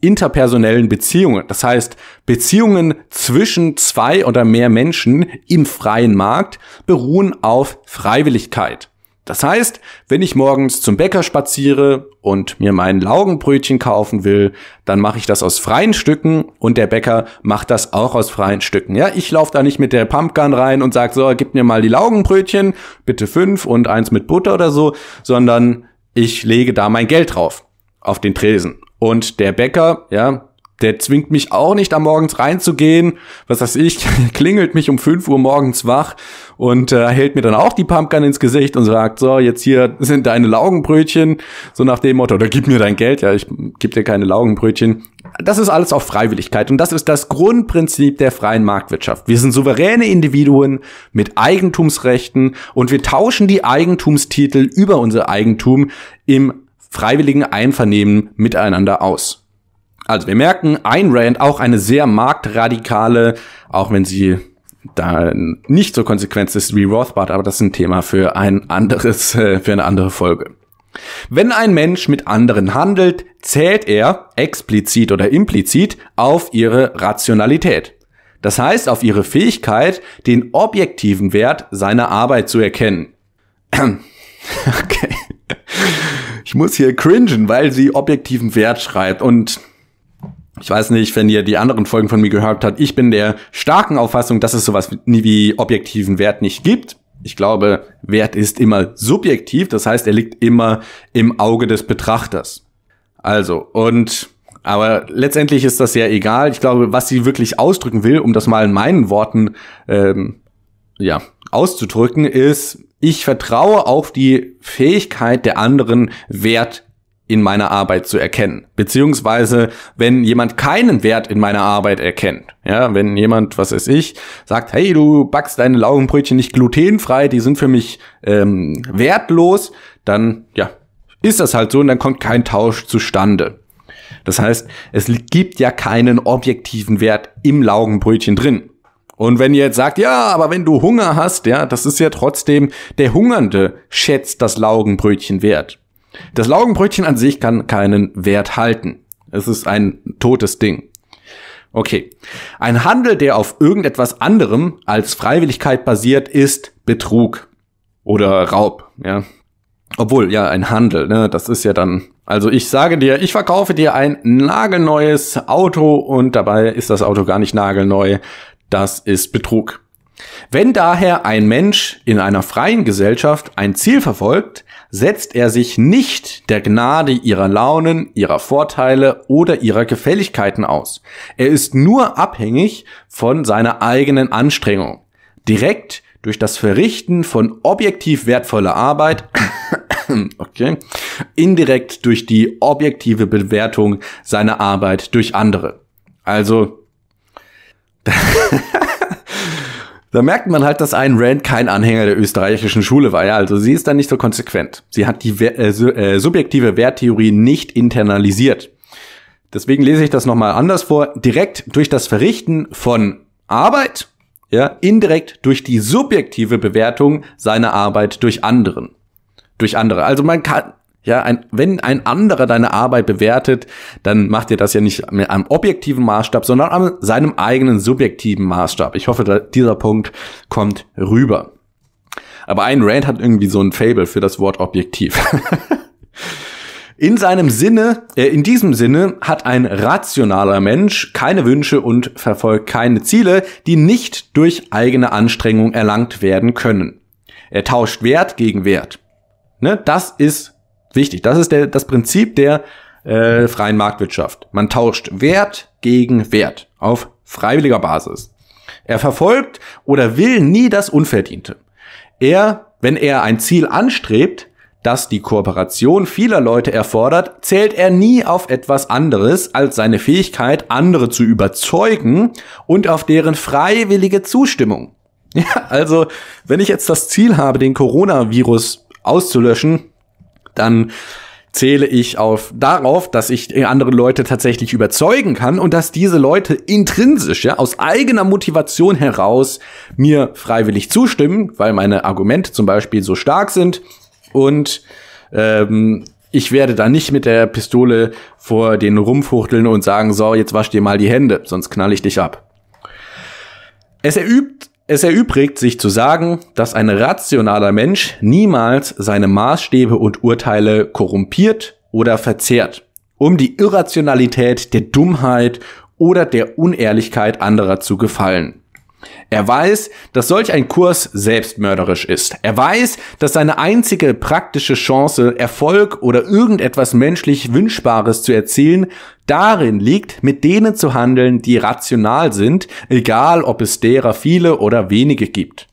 interpersonellen Beziehungen, das heißt Beziehungen zwischen zwei oder mehr Menschen im freien Markt, beruhen auf Freiwilligkeit. Das heißt, wenn ich morgens zum Bäcker spaziere und mir mein Laugenbrötchen kaufen will, dann mache ich das aus freien Stücken und der Bäcker macht das auch aus freien Stücken. Ja, ich laufe da nicht mit der Pumpgun rein und sage, so, gib mir mal die Laugenbrötchen, bitte fünf und eins mit Butter oder so, sondern ich lege da mein Geld drauf auf den Tresen. Und der Bäcker, ja, der zwingt mich auch nicht, am morgens reinzugehen. Was weiß ich, klingelt mich um 5 Uhr morgens wach und äh, hält mir dann auch die Pumpkin ins Gesicht und sagt, so, jetzt hier sind deine Laugenbrötchen. So nach dem Motto, oder gib mir dein Geld. Ja, ich gebe dir keine Laugenbrötchen. Das ist alles auf Freiwilligkeit und das ist das Grundprinzip der freien Marktwirtschaft. Wir sind souveräne Individuen mit Eigentumsrechten und wir tauschen die Eigentumstitel über unser Eigentum im freiwilligen Einvernehmen miteinander aus. Also wir merken, Ayn Rand auch eine sehr marktradikale, auch wenn sie da nicht so konsequent ist wie Rothbard, aber das ist ein Thema für ein anderes, äh, für eine andere Folge. Wenn ein Mensch mit anderen handelt, zählt er, explizit oder implizit, auf ihre Rationalität. Das heißt auf ihre Fähigkeit, den objektiven Wert seiner Arbeit zu erkennen. Okay. Ich muss hier cringen, weil sie objektiven Wert schreibt und ich weiß nicht, wenn ihr die anderen Folgen von mir gehört habt, ich bin der starken Auffassung, dass es sowas wie objektiven Wert nicht gibt. Ich glaube, Wert ist immer subjektiv, das heißt, er liegt immer im Auge des Betrachters. Also, und aber letztendlich ist das ja egal. Ich glaube, was sie wirklich ausdrücken will, um das mal in meinen Worten ähm, ja, auszudrücken, ist, ich vertraue auf die Fähigkeit der anderen, Wert in meiner Arbeit zu erkennen. Beziehungsweise, wenn jemand keinen Wert in meiner Arbeit erkennt. Ja, wenn jemand, was weiß ich, sagt, hey, du backst deine Laugenbrötchen nicht glutenfrei, die sind für mich ähm, wertlos, dann, ja, ist das halt so und dann kommt kein Tausch zustande. Das heißt, es gibt ja keinen objektiven Wert im Laugenbrötchen drin. Und wenn ihr jetzt sagt, ja, aber wenn du Hunger hast, ja, das ist ja trotzdem, der Hungernde schätzt das Laugenbrötchen wert. Das Laugenbrötchen an sich kann keinen Wert halten. Es ist ein totes Ding. Okay. Ein Handel, der auf irgendetwas anderem als Freiwilligkeit basiert, ist Betrug oder Raub, ja. Obwohl, ja, ein Handel, ne, das ist ja dann. Also ich sage dir, ich verkaufe dir ein nagelneues Auto und dabei ist das Auto gar nicht nagelneu. Das ist Betrug. Wenn daher ein Mensch in einer freien Gesellschaft ein Ziel verfolgt, setzt er sich nicht der Gnade ihrer Launen, ihrer Vorteile oder ihrer Gefälligkeiten aus. Er ist nur abhängig von seiner eigenen Anstrengung. Direkt durch das Verrichten von objektiv wertvoller Arbeit, okay, indirekt durch die objektive Bewertung seiner Arbeit durch andere. Also, Da merkt man halt, dass ein Rand kein Anhänger der österreichischen Schule war. Ja, also sie ist da nicht so konsequent. Sie hat die äh, äh, subjektive Werttheorie nicht internalisiert. Deswegen lese ich das nochmal anders vor. Direkt durch das Verrichten von Arbeit, ja, indirekt durch die subjektive Bewertung seiner Arbeit durch anderen. Durch andere. Also man kann, ja, ein, wenn ein anderer deine Arbeit bewertet, dann macht ihr das ja nicht mit einem objektiven Maßstab, sondern an seinem eigenen subjektiven Maßstab. Ich hoffe, da, dieser Punkt kommt rüber. Aber ein Rand hat irgendwie so ein Fable für das Wort objektiv. in seinem Sinne, äh, in diesem Sinne hat ein rationaler Mensch keine Wünsche und verfolgt keine Ziele, die nicht durch eigene Anstrengung erlangt werden können. Er tauscht Wert gegen Wert. Ne, das ist Wichtig. Das ist der, das Prinzip der äh, freien Marktwirtschaft. Man tauscht Wert gegen Wert auf freiwilliger Basis. Er verfolgt oder will nie das Unverdiente. Er, wenn er ein Ziel anstrebt, das die Kooperation vieler Leute erfordert, zählt er nie auf etwas anderes als seine Fähigkeit, andere zu überzeugen und auf deren freiwillige Zustimmung. Ja, also, wenn ich jetzt das Ziel habe, den Coronavirus auszulöschen, dann zähle ich auf darauf, dass ich andere Leute tatsächlich überzeugen kann und dass diese Leute intrinsisch, ja, aus eigener Motivation heraus mir freiwillig zustimmen, weil meine Argumente zum Beispiel so stark sind und ähm, ich werde da nicht mit der Pistole vor den rumfuchteln und sagen, so, jetzt wasch dir mal die Hände, sonst knall ich dich ab. Es erübt es erübrigt sich zu sagen, dass ein rationaler Mensch niemals seine Maßstäbe und Urteile korrumpiert oder verzehrt, um die Irrationalität der Dummheit oder der Unehrlichkeit anderer zu gefallen. Er weiß, dass solch ein Kurs selbstmörderisch ist. Er weiß, dass seine einzige praktische Chance, Erfolg oder irgendetwas menschlich Wünschbares zu erzielen, darin liegt, mit denen zu handeln, die rational sind, egal ob es derer viele oder wenige gibt.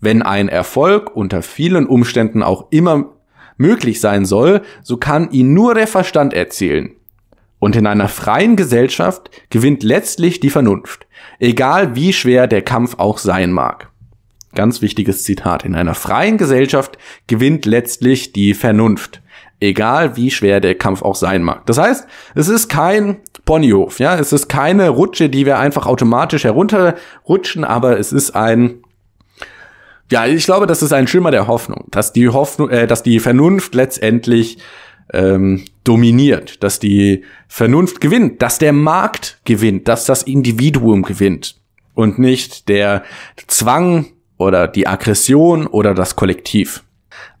Wenn ein Erfolg unter vielen Umständen auch immer möglich sein soll, so kann ihn nur der Verstand erzielen. Und in einer freien Gesellschaft gewinnt letztlich die Vernunft egal wie schwer der Kampf auch sein mag. Ganz wichtiges Zitat. In einer freien Gesellschaft gewinnt letztlich die Vernunft. Egal wie schwer der Kampf auch sein mag. Das heißt, es ist kein Ponyhof, ja. Es ist keine Rutsche, die wir einfach automatisch herunterrutschen, aber es ist ein, ja, ich glaube, das ist ein Schimmer der Hoffnung, dass die Hoffnung, äh, dass die Vernunft letztendlich ähm, dominiert, dass die Vernunft gewinnt, dass der Markt gewinnt, dass das Individuum gewinnt und nicht der Zwang oder die Aggression oder das Kollektiv.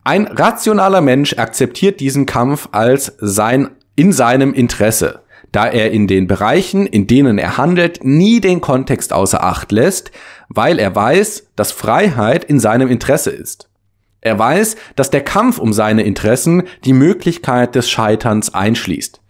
Ein rationaler Mensch akzeptiert diesen Kampf als sein in seinem Interesse, da er in den Bereichen, in denen er handelt, nie den Kontext außer Acht lässt, weil er weiß, dass Freiheit in seinem Interesse ist. Er weiß, dass der Kampf um seine Interessen die Möglichkeit des Scheiterns einschließt.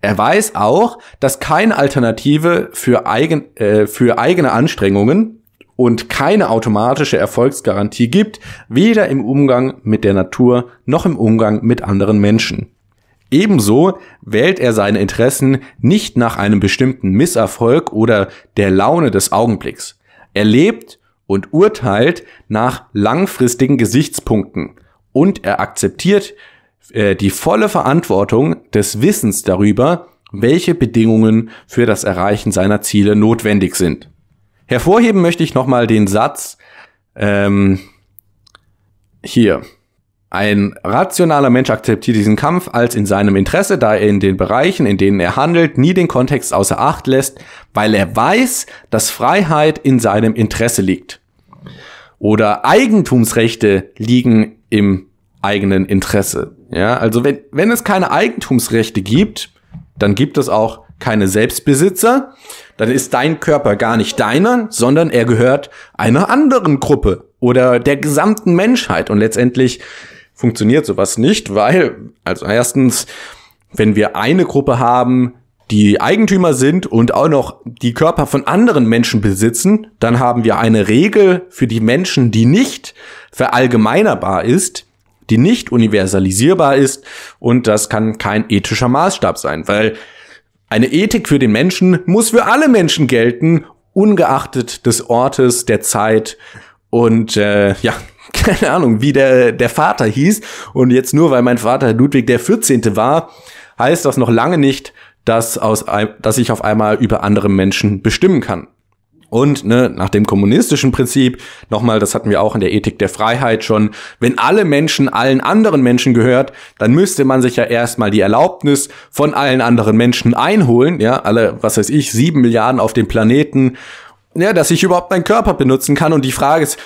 Er weiß auch, dass keine Alternative für, eigen, äh, für eigene Anstrengungen und keine automatische Erfolgsgarantie gibt, weder im Umgang mit der Natur noch im Umgang mit anderen Menschen. Ebenso wählt er seine Interessen nicht nach einem bestimmten Misserfolg oder der Laune des Augenblicks. Er lebt und urteilt nach langfristigen Gesichtspunkten. Und er akzeptiert äh, die volle Verantwortung des Wissens darüber, welche Bedingungen für das Erreichen seiner Ziele notwendig sind. Hervorheben möchte ich nochmal den Satz ähm, hier. Ein rationaler Mensch akzeptiert diesen Kampf als in seinem Interesse, da er in den Bereichen, in denen er handelt, nie den Kontext außer Acht lässt, weil er weiß, dass Freiheit in seinem Interesse liegt. Oder Eigentumsrechte liegen im eigenen Interesse. Ja, also wenn, wenn es keine Eigentumsrechte gibt, dann gibt es auch keine Selbstbesitzer, dann ist dein Körper gar nicht deiner, sondern er gehört einer anderen Gruppe oder der gesamten Menschheit und letztendlich funktioniert sowas nicht, weil, also erstens, wenn wir eine Gruppe haben, die Eigentümer sind und auch noch die Körper von anderen Menschen besitzen, dann haben wir eine Regel für die Menschen, die nicht verallgemeinerbar ist, die nicht universalisierbar ist und das kann kein ethischer Maßstab sein, weil eine Ethik für den Menschen muss für alle Menschen gelten, ungeachtet des Ortes, der Zeit und äh, ja, keine Ahnung, wie der, der Vater hieß. Und jetzt nur, weil mein Vater Ludwig der 14. war, heißt das noch lange nicht, dass, aus, dass ich auf einmal über andere Menschen bestimmen kann. Und ne, nach dem kommunistischen Prinzip, nochmal, das hatten wir auch in der Ethik der Freiheit schon, wenn alle Menschen allen anderen Menschen gehört, dann müsste man sich ja erstmal die Erlaubnis von allen anderen Menschen einholen, ja, alle, was weiß ich, sieben Milliarden auf dem Planeten, ja, dass ich überhaupt meinen Körper benutzen kann. Und die Frage ist,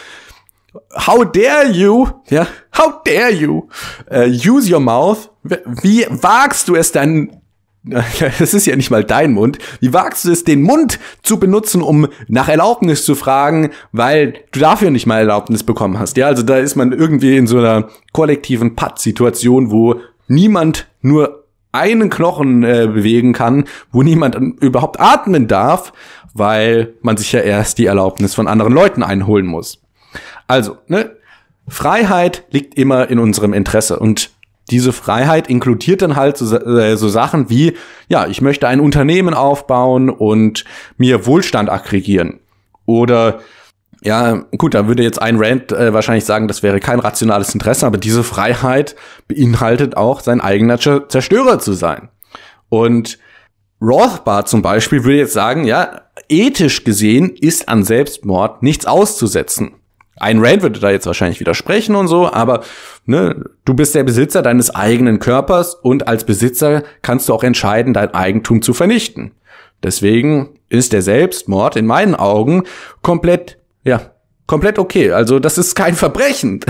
How dare you? Ja, how dare you? Uh, use your mouth. Wie wagst du es dann? Es ist ja nicht mal dein Mund. Wie wagst du es, den Mund zu benutzen, um nach Erlaubnis zu fragen, weil du dafür nicht mal Erlaubnis bekommen hast? Ja, also da ist man irgendwie in so einer kollektiven Patt-Situation, wo niemand nur einen Knochen äh, bewegen kann, wo niemand überhaupt atmen darf, weil man sich ja erst die Erlaubnis von anderen Leuten einholen muss. Also, ne? Freiheit liegt immer in unserem Interesse und diese Freiheit inkludiert dann halt so, äh, so, Sachen wie, ja, ich möchte ein Unternehmen aufbauen und mir Wohlstand aggregieren. Oder, ja, gut, da würde jetzt ein Rand äh, wahrscheinlich sagen, das wäre kein rationales Interesse, aber diese Freiheit beinhaltet auch, sein eigener Zerstörer zu sein. Und Rothbard zum Beispiel würde jetzt sagen, ja, ethisch gesehen ist an Selbstmord nichts auszusetzen ein Rand würde da jetzt wahrscheinlich widersprechen und so, aber ne, du bist der Besitzer deines eigenen Körpers und als Besitzer kannst du auch entscheiden, dein Eigentum zu vernichten. Deswegen ist der Selbstmord in meinen Augen komplett, ja, komplett okay. Also das ist kein Verbrechen.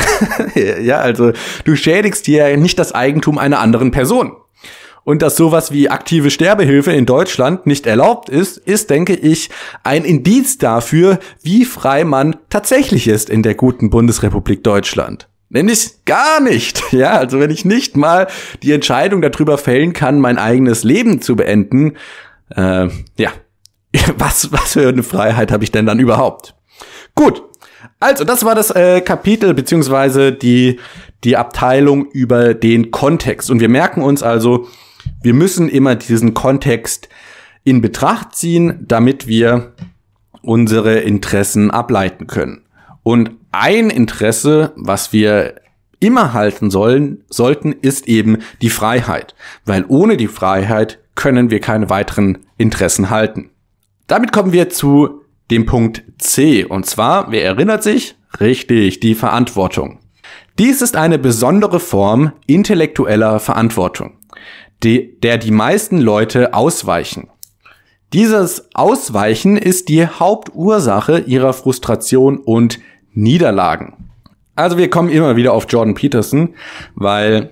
ja, also du schädigst hier nicht das Eigentum einer anderen Person und dass sowas wie aktive Sterbehilfe in Deutschland nicht erlaubt ist, ist, denke ich, ein Indiz dafür, wie frei man tatsächlich ist in der guten Bundesrepublik Deutschland. Nämlich gar nicht. Ja, also wenn ich nicht mal die Entscheidung darüber fällen kann, mein eigenes Leben zu beenden, äh, ja, was, was für eine Freiheit habe ich denn dann überhaupt? Gut, also das war das äh, Kapitel beziehungsweise die, die Abteilung über den Kontext. Und wir merken uns also, wir müssen immer diesen Kontext in Betracht ziehen, damit wir unsere Interessen ableiten können. Und ein Interesse, was wir immer halten sollen, sollten, ist eben die Freiheit. Weil ohne die Freiheit können wir keine weiteren Interessen halten. Damit kommen wir zu dem Punkt C. Und zwar, wer erinnert sich? Richtig, die Verantwortung. Dies ist eine besondere Form intellektueller Verantwortung die, der die meisten Leute ausweichen. Dieses Ausweichen ist die Hauptursache ihrer Frustration und Niederlagen. Also wir kommen immer wieder auf Jordan Peterson, weil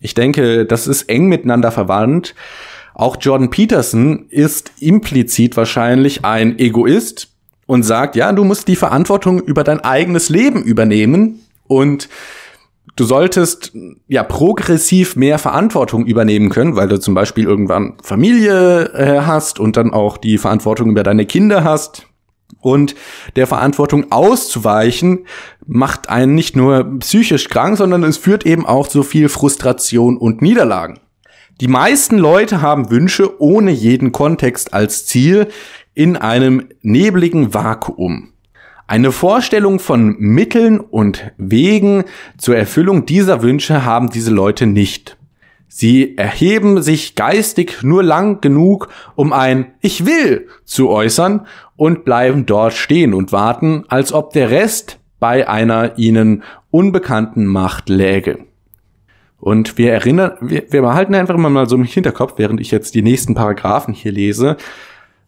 ich denke, das ist eng miteinander verwandt. Auch Jordan Peterson ist implizit wahrscheinlich ein Egoist und sagt, ja, du musst die Verantwortung über dein eigenes Leben übernehmen und du solltest ja progressiv mehr Verantwortung übernehmen können, weil du zum Beispiel irgendwann Familie äh, hast und dann auch die Verantwortung über deine Kinder hast. Und der Verantwortung auszuweichen macht einen nicht nur psychisch krank, sondern es führt eben auch zu viel Frustration und Niederlagen. Die meisten Leute haben Wünsche ohne jeden Kontext als Ziel in einem nebligen Vakuum. Eine Vorstellung von Mitteln und Wegen zur Erfüllung dieser Wünsche haben diese Leute nicht. Sie erheben sich geistig nur lang genug, um ein Ich will zu äußern und bleiben dort stehen und warten, als ob der Rest bei einer ihnen unbekannten Macht läge. Und wir erinnern, wir, wir behalten einfach immer mal so im Hinterkopf, während ich jetzt die nächsten Paragraphen hier lese,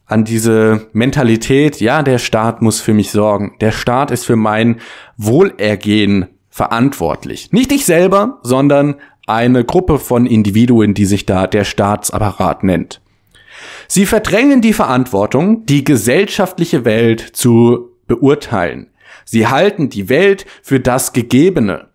an diese Mentalität, ja, der Staat muss für mich sorgen. Der Staat ist für mein Wohlergehen verantwortlich. Nicht ich selber, sondern eine Gruppe von Individuen, die sich da der Staatsapparat nennt. Sie verdrängen die Verantwortung, die gesellschaftliche Welt zu beurteilen. Sie halten die Welt für das Gegebene.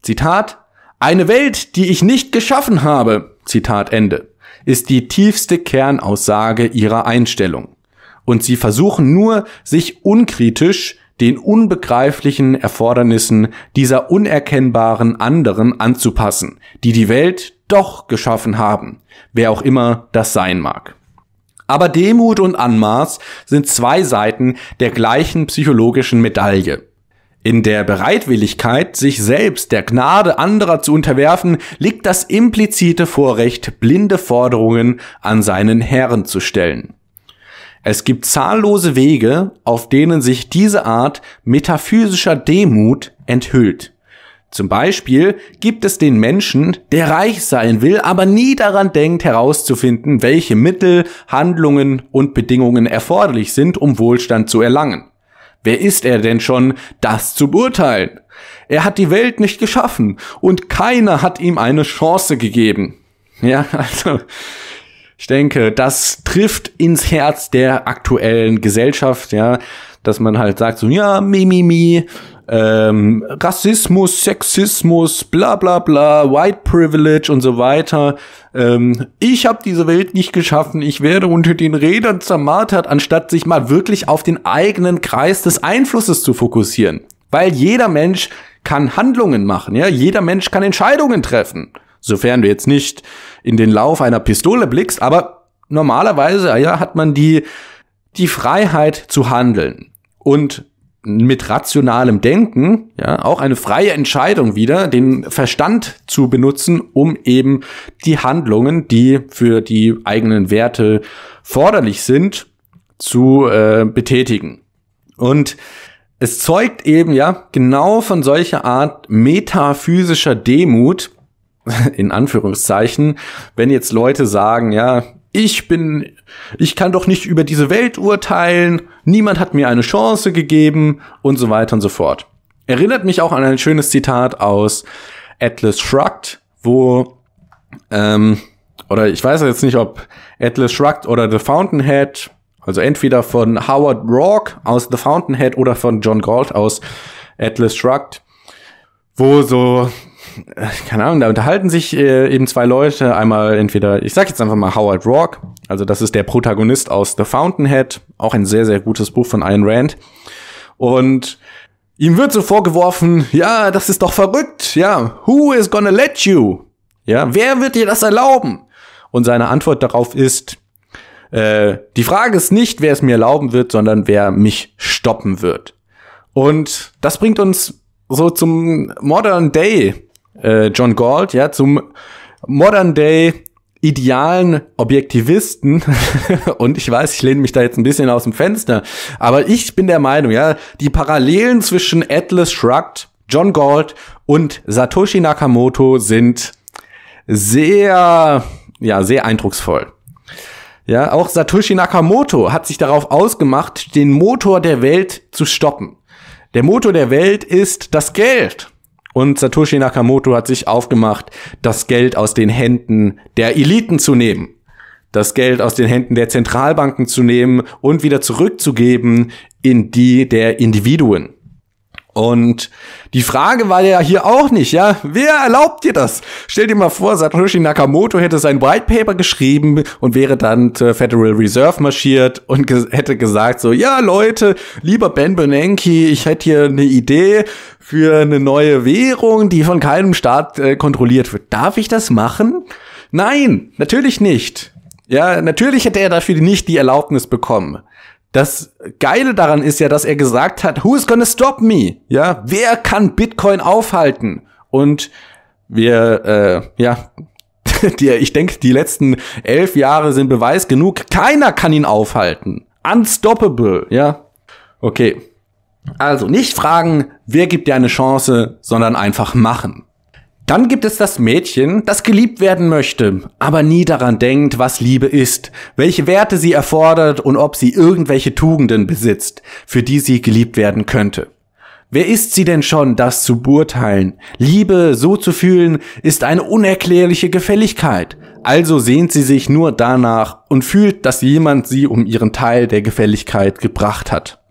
Zitat, eine Welt, die ich nicht geschaffen habe. Zitat Ende ist die tiefste Kernaussage ihrer Einstellung. Und sie versuchen nur, sich unkritisch den unbegreiflichen Erfordernissen dieser unerkennbaren anderen anzupassen, die die Welt doch geschaffen haben, wer auch immer das sein mag. Aber Demut und Anmaß sind zwei Seiten der gleichen psychologischen Medaille. In der Bereitwilligkeit, sich selbst der Gnade anderer zu unterwerfen, liegt das implizite Vorrecht, blinde Forderungen an seinen Herren zu stellen. Es gibt zahllose Wege, auf denen sich diese Art metaphysischer Demut enthüllt. Zum Beispiel gibt es den Menschen, der reich sein will, aber nie daran denkt herauszufinden, welche Mittel, Handlungen und Bedingungen erforderlich sind, um Wohlstand zu erlangen. Wer ist er denn schon, das zu beurteilen? Er hat die Welt nicht geschaffen und keiner hat ihm eine Chance gegeben. Ja, also ich denke, das trifft ins Herz der aktuellen Gesellschaft, ja dass man halt sagt so, ja, mi, mi, mi, ähm, Rassismus, Sexismus, bla bla bla, White Privilege und so weiter. Ähm, ich habe diese Welt nicht geschaffen, ich werde unter den Rädern zermartert, anstatt sich mal wirklich auf den eigenen Kreis des Einflusses zu fokussieren. Weil jeder Mensch kann Handlungen machen, ja, jeder Mensch kann Entscheidungen treffen. Sofern du jetzt nicht in den Lauf einer Pistole blickst, aber normalerweise ja, hat man die, die Freiheit zu handeln und mit rationalem Denken, ja, auch eine freie Entscheidung wieder, den Verstand zu benutzen, um eben die Handlungen, die für die eigenen Werte forderlich sind, zu äh, betätigen. Und es zeugt eben ja genau von solcher Art metaphysischer Demut, in Anführungszeichen, wenn jetzt Leute sagen, ja, ich bin ich kann doch nicht über diese Welt urteilen. Niemand hat mir eine Chance gegeben und so weiter und so fort. Erinnert mich auch an ein schönes Zitat aus Atlas Shrugged, wo, ähm, oder ich weiß jetzt nicht, ob Atlas Shrugged oder The Fountainhead, also entweder von Howard Rourke aus The Fountainhead oder von John Galt aus Atlas Shrugged, wo so keine Ahnung, da unterhalten sich äh, eben zwei Leute. Einmal entweder, ich sag jetzt einfach mal Howard Rourke, also das ist der Protagonist aus The Fountainhead, auch ein sehr, sehr gutes Buch von Ayn Rand. Und ihm wird so vorgeworfen, ja, das ist doch verrückt, ja, who is gonna let you? Ja, wer wird dir das erlauben? Und seine Antwort darauf ist, äh, die Frage ist nicht, wer es mir erlauben wird, sondern wer mich stoppen wird. Und das bringt uns so zum Modern Day äh, John Galt, ja, zum Modern Day idealen Objektivisten und ich weiß, ich lehne mich da jetzt ein bisschen aus dem Fenster, aber ich bin der Meinung, ja, die Parallelen zwischen Atlas Shrugged, John Galt und Satoshi Nakamoto sind sehr, ja, sehr eindrucksvoll. Ja, auch Satoshi Nakamoto hat sich darauf ausgemacht, den Motor der Welt zu stoppen. Der Motor der Welt ist das Geld. Und Satoshi Nakamoto hat sich aufgemacht, das Geld aus den Händen der Eliten zu nehmen. Das Geld aus den Händen der Zentralbanken zu nehmen und wieder zurückzugeben in die der Individuen. Und die Frage war ja hier auch nicht, ja, wer erlaubt dir das? Stell dir mal vor, Satoshi Nakamoto hätte sein White Paper geschrieben und wäre dann zur Federal Reserve marschiert und ge hätte gesagt so, ja Leute, lieber Ben Bernanke, ich hätte hier eine Idee für eine neue Währung, die von keinem Staat äh, kontrolliert wird. Darf ich das machen? Nein, natürlich nicht. Ja, natürlich hätte er dafür nicht die Erlaubnis bekommen. Das Geile daran ist ja, dass er gesagt hat, who's gonna stop me? Ja, wer kann Bitcoin aufhalten? Und wir, äh, ja, die, ich denke, die letzten elf Jahre sind Beweis genug. Keiner kann ihn aufhalten. Unstoppable, ja. Okay. Also nicht fragen, wer gibt dir eine Chance, sondern einfach machen. Dann gibt es das Mädchen, das geliebt werden möchte, aber nie daran denkt, was Liebe ist, welche Werte sie erfordert und ob sie irgendwelche Tugenden besitzt, für die sie geliebt werden könnte. Wer ist sie denn schon, das zu beurteilen? Liebe so zu fühlen, ist eine unerklärliche Gefälligkeit. Also sehnt sie sich nur danach und fühlt, dass jemand sie um ihren Teil der Gefälligkeit gebracht hat.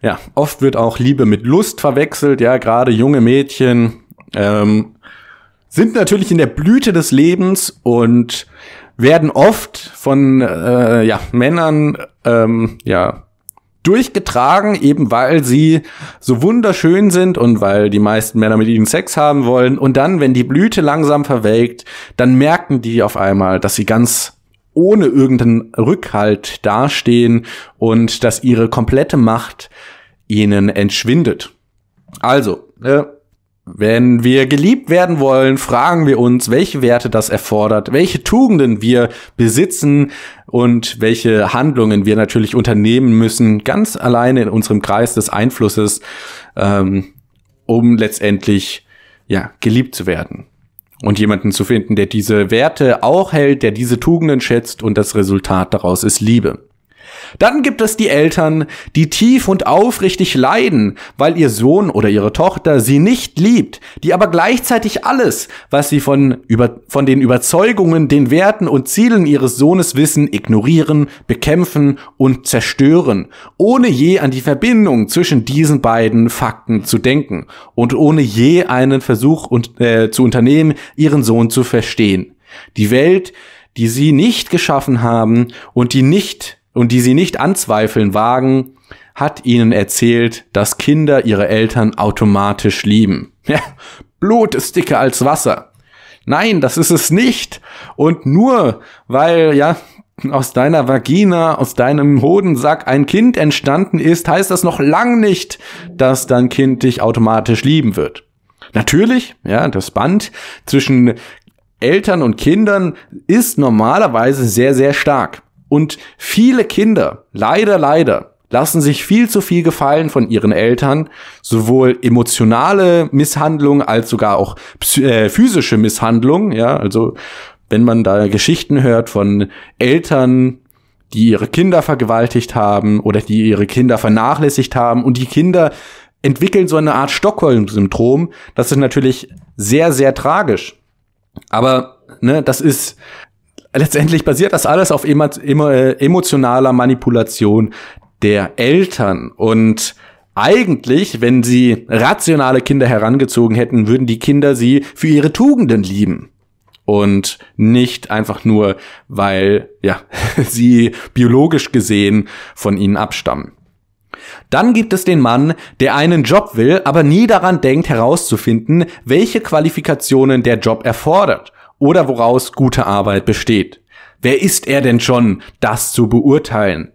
Ja, oft wird auch Liebe mit Lust verwechselt, ja, gerade junge Mädchen ähm, sind natürlich in der Blüte des Lebens und werden oft von äh, ja, Männern ähm, ja, durchgetragen, eben weil sie so wunderschön sind und weil die meisten Männer mit ihnen Sex haben wollen. Und dann, wenn die Blüte langsam verwelkt, dann merken die auf einmal, dass sie ganz ohne irgendeinen Rückhalt dastehen und dass ihre komplette Macht ihnen entschwindet. Also, äh, wenn wir geliebt werden wollen, fragen wir uns, welche Werte das erfordert, welche Tugenden wir besitzen und welche Handlungen wir natürlich unternehmen müssen, ganz alleine in unserem Kreis des Einflusses, ähm, um letztendlich ja geliebt zu werden und jemanden zu finden, der diese Werte auch hält, der diese Tugenden schätzt und das Resultat daraus ist Liebe. Dann gibt es die Eltern, die tief und aufrichtig leiden, weil ihr Sohn oder ihre Tochter sie nicht liebt, die aber gleichzeitig alles, was sie von, über, von den Überzeugungen, den Werten und Zielen ihres Sohnes wissen, ignorieren, bekämpfen und zerstören, ohne je an die Verbindung zwischen diesen beiden Fakten zu denken und ohne je einen Versuch und, äh, zu unternehmen, ihren Sohn zu verstehen. Die Welt, die sie nicht geschaffen haben und die nicht und die sie nicht anzweifeln wagen, hat ihnen erzählt, dass Kinder ihre Eltern automatisch lieben. Ja, Blut ist dicker als Wasser. Nein, das ist es nicht. Und nur weil, ja, aus deiner Vagina, aus deinem Hodensack ein Kind entstanden ist, heißt das noch lang nicht, dass dein Kind dich automatisch lieben wird. Natürlich, ja, das Band zwischen Eltern und Kindern ist normalerweise sehr, sehr stark. Und viele Kinder, leider, leider, lassen sich viel zu viel gefallen von ihren Eltern, sowohl emotionale Misshandlung als sogar auch äh, physische Misshandlung, ja, also wenn man da Geschichten hört von Eltern, die ihre Kinder vergewaltigt haben oder die ihre Kinder vernachlässigt haben und die Kinder entwickeln so eine Art Stockholm-Syndrom, das ist natürlich sehr, sehr tragisch. Aber ne, das ist letztendlich basiert das alles auf äh, emotionaler Manipulation der Eltern. Und eigentlich, wenn sie rationale Kinder herangezogen hätten, würden die Kinder sie für ihre Tugenden lieben. Und nicht einfach nur, weil, ja, sie biologisch gesehen von ihnen abstammen. Dann gibt es den Mann, der einen Job will, aber nie daran denkt herauszufinden, welche Qualifikationen der Job erfordert oder woraus gute Arbeit besteht. Wer ist er denn schon, das zu beurteilen?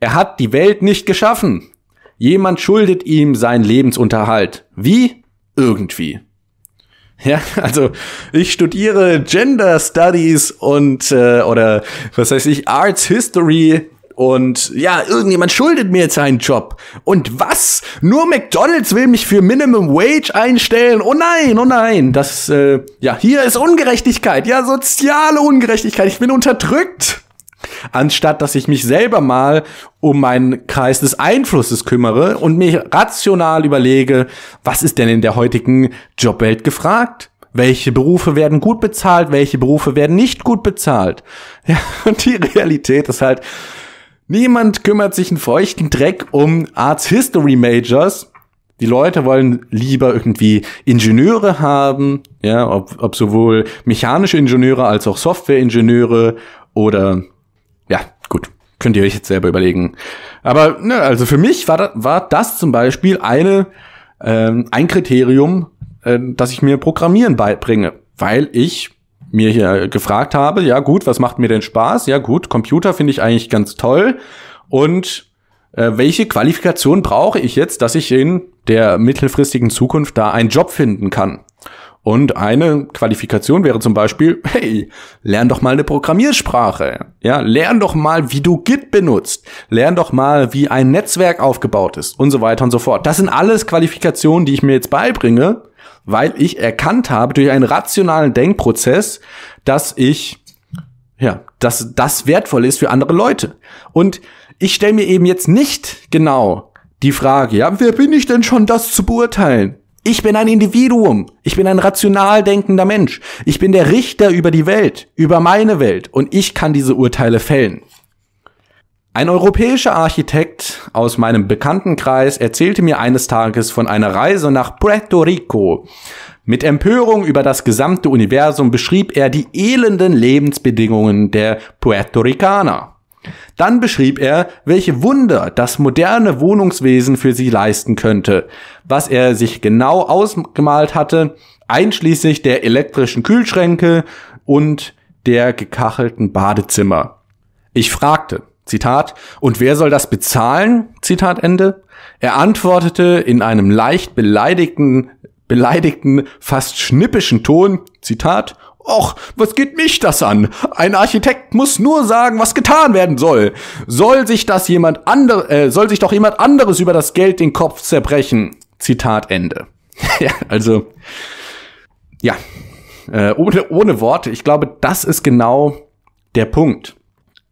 Er hat die Welt nicht geschaffen. Jemand schuldet ihm seinen Lebensunterhalt. Wie? Irgendwie. Ja, also ich studiere Gender Studies und äh, oder was heißt ich Arts History und ja, irgendjemand schuldet mir jetzt einen Job. Und was? Nur McDonald's will mich für Minimum Wage einstellen. Oh nein, oh nein. Das, äh, ja, hier ist Ungerechtigkeit. Ja, soziale Ungerechtigkeit. Ich bin unterdrückt. Anstatt dass ich mich selber mal um meinen Kreis des Einflusses kümmere und mich rational überlege, was ist denn in der heutigen Jobwelt gefragt? Welche Berufe werden gut bezahlt, welche Berufe werden nicht gut bezahlt? Ja, und die Realität ist halt, Niemand kümmert sich einen feuchten Dreck um Arts History Majors. Die Leute wollen lieber irgendwie Ingenieure haben, ja, ob, ob sowohl mechanische Ingenieure als auch Softwareingenieure oder ja, gut, könnt ihr euch jetzt selber überlegen. Aber ne, also für mich war, war das zum Beispiel eine ähm, ein Kriterium, äh, dass ich mir Programmieren beibringe, weil ich mir hier gefragt habe, ja gut, was macht mir denn Spaß? Ja gut, Computer finde ich eigentlich ganz toll. Und äh, welche Qualifikation brauche ich jetzt, dass ich in der mittelfristigen Zukunft da einen Job finden kann? Und eine Qualifikation wäre zum Beispiel, hey, lern doch mal eine Programmiersprache. Ja, lern doch mal, wie du Git benutzt. Lern doch mal, wie ein Netzwerk aufgebaut ist und so weiter und so fort. Das sind alles Qualifikationen, die ich mir jetzt beibringe, weil ich erkannt habe durch einen rationalen Denkprozess, dass ich ja, dass das wertvoll ist für andere Leute. Und ich stelle mir eben jetzt nicht genau die Frage, ja, wer bin ich denn schon, das zu beurteilen? Ich bin ein Individuum. Ich bin ein rational denkender Mensch. Ich bin der Richter über die Welt, über meine Welt. Und ich kann diese Urteile fällen. Ein europäischer Architekt aus meinem Bekanntenkreis erzählte mir eines Tages von einer Reise nach Puerto Rico. Mit Empörung über das gesamte Universum beschrieb er die elenden Lebensbedingungen der Puerto Ricaner. Dann beschrieb er, welche Wunder das moderne Wohnungswesen für sie leisten könnte, was er sich genau ausgemalt hatte, einschließlich der elektrischen Kühlschränke und der gekachelten Badezimmer. Ich fragte, Zitat, und wer soll das bezahlen? Zitat Ende. Er antwortete in einem leicht beleidigten, beleidigten, fast schnippischen Ton, Zitat, Och, was geht mich das an? Ein Architekt muss nur sagen, was getan werden soll. Soll sich das jemand andere, äh, soll sich doch jemand anderes über das Geld den Kopf zerbrechen? Zitat Ende. ja, also, ja, äh, ohne, ohne Worte. Ich glaube, das ist genau der Punkt.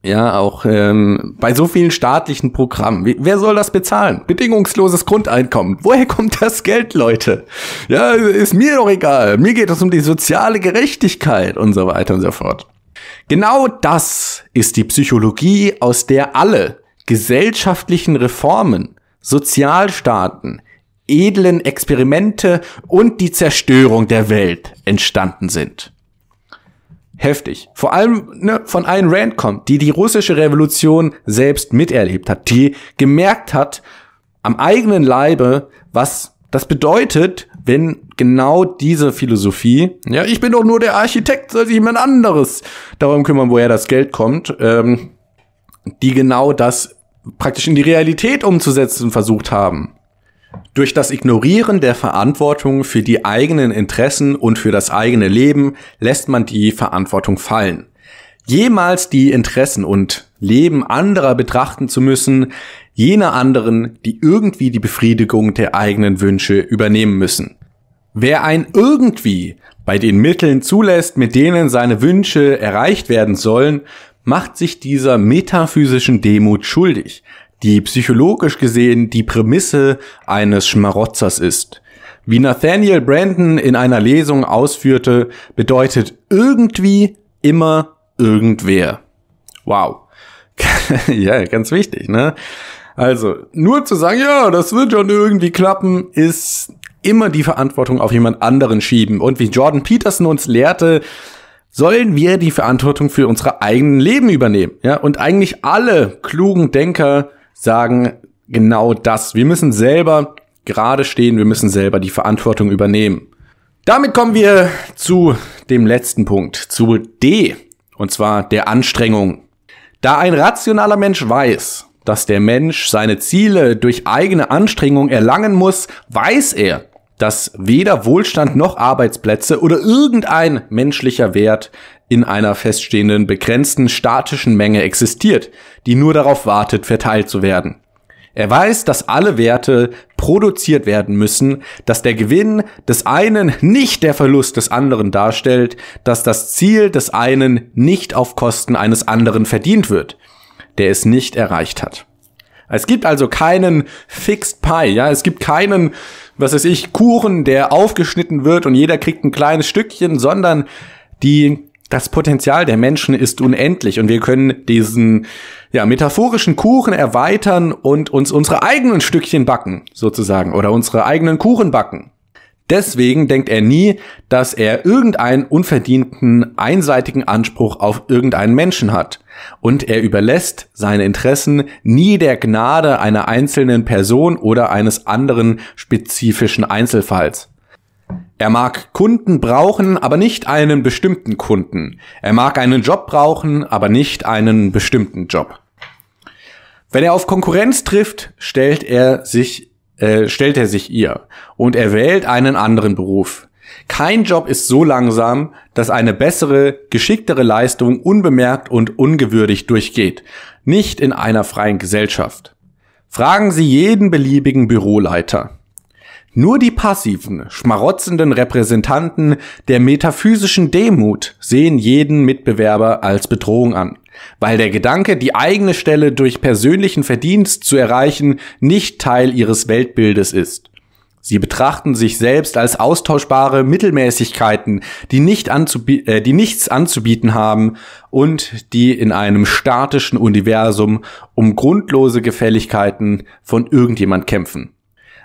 Ja, auch ähm, bei so vielen staatlichen Programmen. Wie, wer soll das bezahlen? Bedingungsloses Grundeinkommen. Woher kommt das Geld, Leute? Ja, ist mir doch egal. Mir geht es um die soziale Gerechtigkeit und so weiter und so fort. Genau das ist die Psychologie, aus der alle gesellschaftlichen Reformen, Sozialstaaten, edlen Experimente und die Zerstörung der Welt entstanden sind heftig. Vor allem ne, von Ayn Rand kommt, die die russische Revolution selbst miterlebt hat, die gemerkt hat am eigenen Leibe, was das bedeutet, wenn genau diese Philosophie, ja, ich bin doch nur der Architekt, soll sich jemand anderes darum kümmern, woher das Geld kommt, ähm, die genau das praktisch in die Realität umzusetzen versucht haben. Durch das Ignorieren der Verantwortung für die eigenen Interessen und für das eigene Leben lässt man die Verantwortung fallen. Jemals die Interessen und Leben anderer betrachten zu müssen, jener anderen, die irgendwie die Befriedigung der eigenen Wünsche übernehmen müssen. Wer ein irgendwie bei den Mitteln zulässt, mit denen seine Wünsche erreicht werden sollen, macht sich dieser metaphysischen Demut schuldig, die psychologisch gesehen die Prämisse eines Schmarotzers ist. Wie Nathaniel Brandon in einer Lesung ausführte, bedeutet irgendwie immer irgendwer. Wow. ja, ganz wichtig, ne? Also, nur zu sagen, ja, das wird schon irgendwie klappen, ist immer die Verantwortung auf jemand anderen schieben. Und wie Jordan Peterson uns lehrte, sollen wir die Verantwortung für unsere eigenen Leben übernehmen. Ja, und eigentlich alle klugen Denker sagen genau das. Wir müssen selber gerade stehen, wir müssen selber die Verantwortung übernehmen. Damit kommen wir zu dem letzten Punkt, zu D, und zwar der Anstrengung. Da ein rationaler Mensch weiß, dass der Mensch seine Ziele durch eigene Anstrengung erlangen muss, weiß er, dass weder Wohlstand noch Arbeitsplätze oder irgendein menschlicher Wert in einer feststehenden, begrenzten, statischen Menge existiert, die nur darauf wartet, verteilt zu werden. Er weiß, dass alle Werte produziert werden müssen, dass der Gewinn des einen nicht der Verlust des anderen darstellt, dass das Ziel des einen nicht auf Kosten eines anderen verdient wird, der es nicht erreicht hat. Es gibt also keinen Fixed Pie, ja, es gibt keinen, was weiß ich, Kuchen, der aufgeschnitten wird und jeder kriegt ein kleines Stückchen, sondern die das Potenzial der Menschen ist unendlich und wir können diesen ja, metaphorischen Kuchen erweitern und uns unsere eigenen Stückchen backen, sozusagen, oder unsere eigenen Kuchen backen. Deswegen denkt er nie, dass er irgendeinen unverdienten, einseitigen Anspruch auf irgendeinen Menschen hat. Und er überlässt seine Interessen nie der Gnade einer einzelnen Person oder eines anderen spezifischen Einzelfalls. Er mag Kunden brauchen, aber nicht einen bestimmten Kunden. Er mag einen Job brauchen, aber nicht einen bestimmten Job. Wenn er auf Konkurrenz trifft, stellt er sich, äh, stellt er sich ihr und er wählt einen anderen Beruf. Kein Job ist so langsam, dass eine bessere, geschicktere Leistung unbemerkt und ungewürdigt durchgeht. Nicht in einer freien Gesellschaft. Fragen Sie jeden beliebigen Büroleiter. Nur die passiven, schmarotzenden Repräsentanten der metaphysischen Demut sehen jeden Mitbewerber als Bedrohung an, weil der Gedanke, die eigene Stelle durch persönlichen Verdienst zu erreichen, nicht Teil ihres Weltbildes ist. Sie betrachten sich selbst als austauschbare Mittelmäßigkeiten, die, nicht äh, die nichts anzubieten haben und die in einem statischen Universum um grundlose Gefälligkeiten von irgendjemand kämpfen.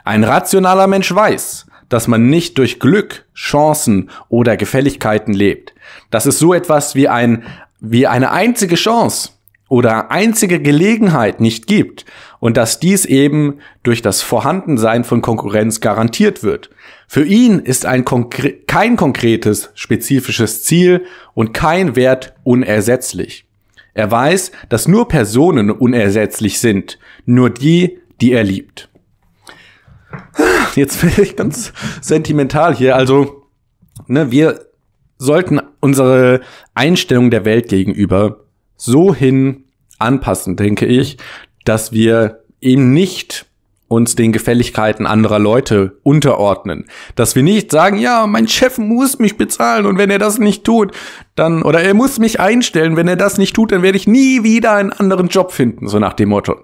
Ein rationaler Mensch weiß, dass man nicht durch Glück, Chancen oder Gefälligkeiten lebt. Dass es so etwas wie ein, wie eine einzige Chance oder einzige Gelegenheit nicht gibt und dass dies eben durch das Vorhandensein von Konkurrenz garantiert wird. Für ihn ist ein konkre kein konkretes, spezifisches Ziel und kein Wert unersetzlich. Er weiß, dass nur Personen unersetzlich sind, nur die, die er liebt. Jetzt werde ich ganz sentimental hier. Also, ne, wir sollten unsere Einstellung der Welt gegenüber so hin anpassen, denke ich, dass wir eben nicht uns den Gefälligkeiten anderer Leute unterordnen. Dass wir nicht sagen, ja, mein Chef muss mich bezahlen und wenn er das nicht tut, dann, oder er muss mich einstellen, wenn er das nicht tut, dann werde ich nie wieder einen anderen Job finden, so nach dem Motto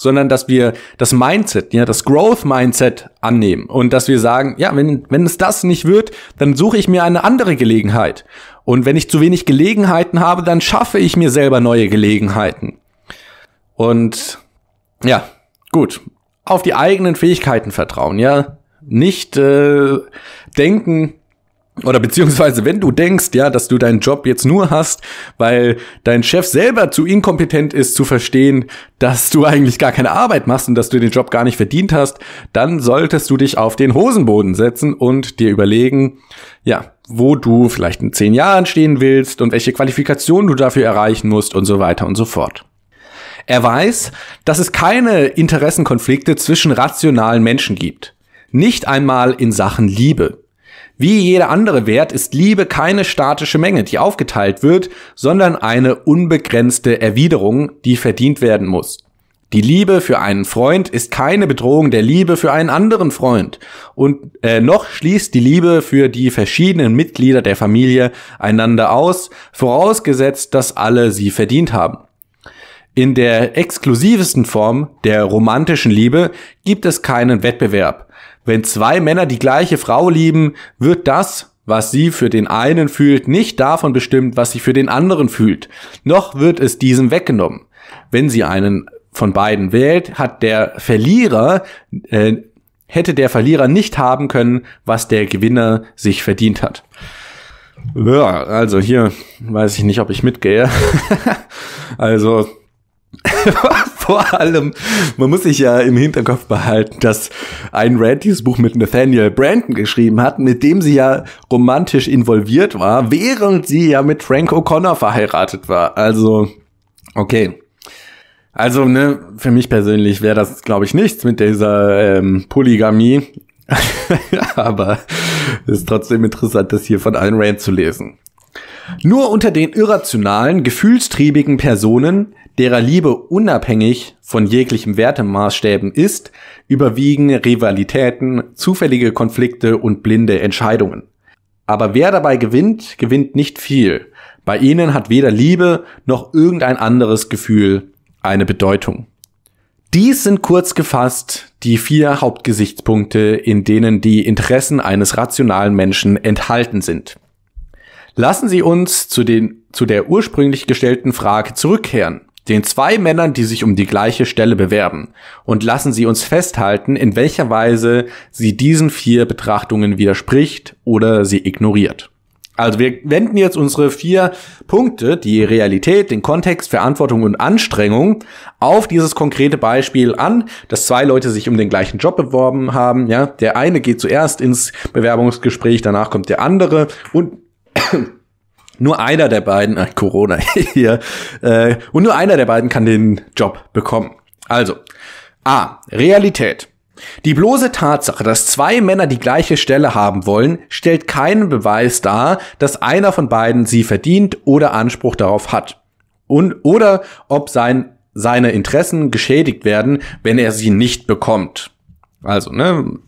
sondern dass wir das Mindset, ja, das Growth-Mindset annehmen und dass wir sagen, ja, wenn, wenn es das nicht wird, dann suche ich mir eine andere Gelegenheit. Und wenn ich zu wenig Gelegenheiten habe, dann schaffe ich mir selber neue Gelegenheiten. Und ja, gut, auf die eigenen Fähigkeiten vertrauen, ja. Nicht äh, denken, oder beziehungsweise wenn du denkst, ja, dass du deinen Job jetzt nur hast, weil dein Chef selber zu inkompetent ist zu verstehen, dass du eigentlich gar keine Arbeit machst und dass du den Job gar nicht verdient hast, dann solltest du dich auf den Hosenboden setzen und dir überlegen, ja, wo du vielleicht in zehn Jahren stehen willst und welche Qualifikation du dafür erreichen musst und so weiter und so fort. Er weiß, dass es keine Interessenkonflikte zwischen rationalen Menschen gibt. Nicht einmal in Sachen Liebe. Wie jeder andere Wert ist Liebe keine statische Menge, die aufgeteilt wird, sondern eine unbegrenzte Erwiderung, die verdient werden muss. Die Liebe für einen Freund ist keine Bedrohung der Liebe für einen anderen Freund. Und äh, noch schließt die Liebe für die verschiedenen Mitglieder der Familie einander aus, vorausgesetzt, dass alle sie verdient haben. In der exklusivsten Form der romantischen Liebe gibt es keinen Wettbewerb. Wenn zwei Männer die gleiche Frau lieben, wird das, was sie für den einen fühlt, nicht davon bestimmt, was sie für den anderen fühlt. Noch wird es diesem weggenommen. Wenn sie einen von beiden wählt, hat der Verlierer, äh, hätte der Verlierer nicht haben können, was der Gewinner sich verdient hat. Ja, also hier weiß ich nicht, ob ich mitgehe. also vor allem, man muss sich ja im Hinterkopf behalten, dass ein Rand dieses Buch mit Nathaniel Brandon geschrieben hat, mit dem sie ja romantisch involviert war, während sie ja mit Frank O'Connor verheiratet war. Also, okay. Also, ne, für mich persönlich wäre das, glaube ich, nichts mit dieser ähm, Polygamie. Aber ist trotzdem interessant, das hier von Ayn Rand zu lesen. Nur unter den irrationalen, gefühlstriebigen Personen, derer Liebe unabhängig von jeglichen Wertemaßstäben ist, überwiegen Rivalitäten, zufällige Konflikte und blinde Entscheidungen. Aber wer dabei gewinnt, gewinnt nicht viel. Bei ihnen hat weder Liebe noch irgendein anderes Gefühl eine Bedeutung. Dies sind kurz gefasst die vier Hauptgesichtspunkte, in denen die Interessen eines rationalen Menschen enthalten sind. Lassen Sie uns zu, den, zu der ursprünglich gestellten Frage zurückkehren, den zwei Männern, die sich um die gleiche Stelle bewerben, und lassen Sie uns festhalten, in welcher Weise sie diesen vier Betrachtungen widerspricht oder sie ignoriert. Also wir wenden jetzt unsere vier Punkte, die Realität, den Kontext, Verantwortung und Anstrengung, auf dieses konkrete Beispiel an, dass zwei Leute sich um den gleichen Job beworben haben. Ja, der eine geht zuerst ins Bewerbungsgespräch, danach kommt der andere und nur einer der beiden, äh, Corona hier, äh, und nur einer der beiden kann den Job bekommen. Also, A, Realität. Die bloße Tatsache, dass zwei Männer die gleiche Stelle haben wollen, stellt keinen Beweis dar, dass einer von beiden sie verdient oder Anspruch darauf hat. Und, oder ob sein, seine Interessen geschädigt werden, wenn er sie nicht bekommt. Also, ne,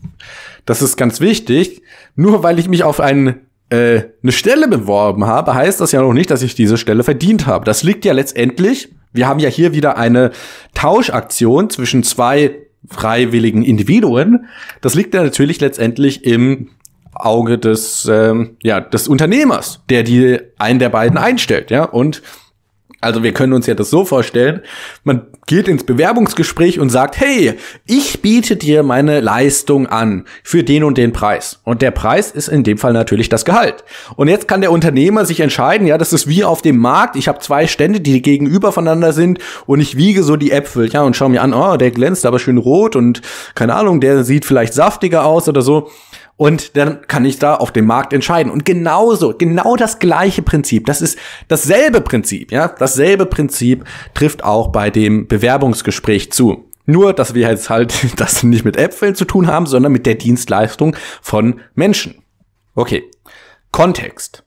das ist ganz wichtig. Nur weil ich mich auf einen äh, eine Stelle beworben habe, heißt das ja noch nicht, dass ich diese Stelle verdient habe. Das liegt ja letztendlich, wir haben ja hier wieder eine Tauschaktion zwischen zwei freiwilligen Individuen. Das liegt ja natürlich letztendlich im Auge des, ähm, ja, des Unternehmers, der die einen der beiden einstellt, ja. Und also wir können uns ja das so vorstellen, man geht ins Bewerbungsgespräch und sagt, hey, ich biete dir meine Leistung an für den und den Preis. Und der Preis ist in dem Fall natürlich das Gehalt. Und jetzt kann der Unternehmer sich entscheiden, ja, das ist wie auf dem Markt, ich habe zwei Stände, die gegenüber voneinander sind und ich wiege so die Äpfel, ja, und schaue mir an, oh, der glänzt aber schön rot und keine Ahnung, der sieht vielleicht saftiger aus oder so. Und dann kann ich da auf dem Markt entscheiden. Und genauso, genau das gleiche Prinzip, das ist dasselbe Prinzip, ja, dasselbe Prinzip trifft auch bei dem Bewerbungsgespräch zu. Nur, dass wir jetzt halt das nicht mit Äpfeln zu tun haben, sondern mit der Dienstleistung von Menschen. Okay. Kontext.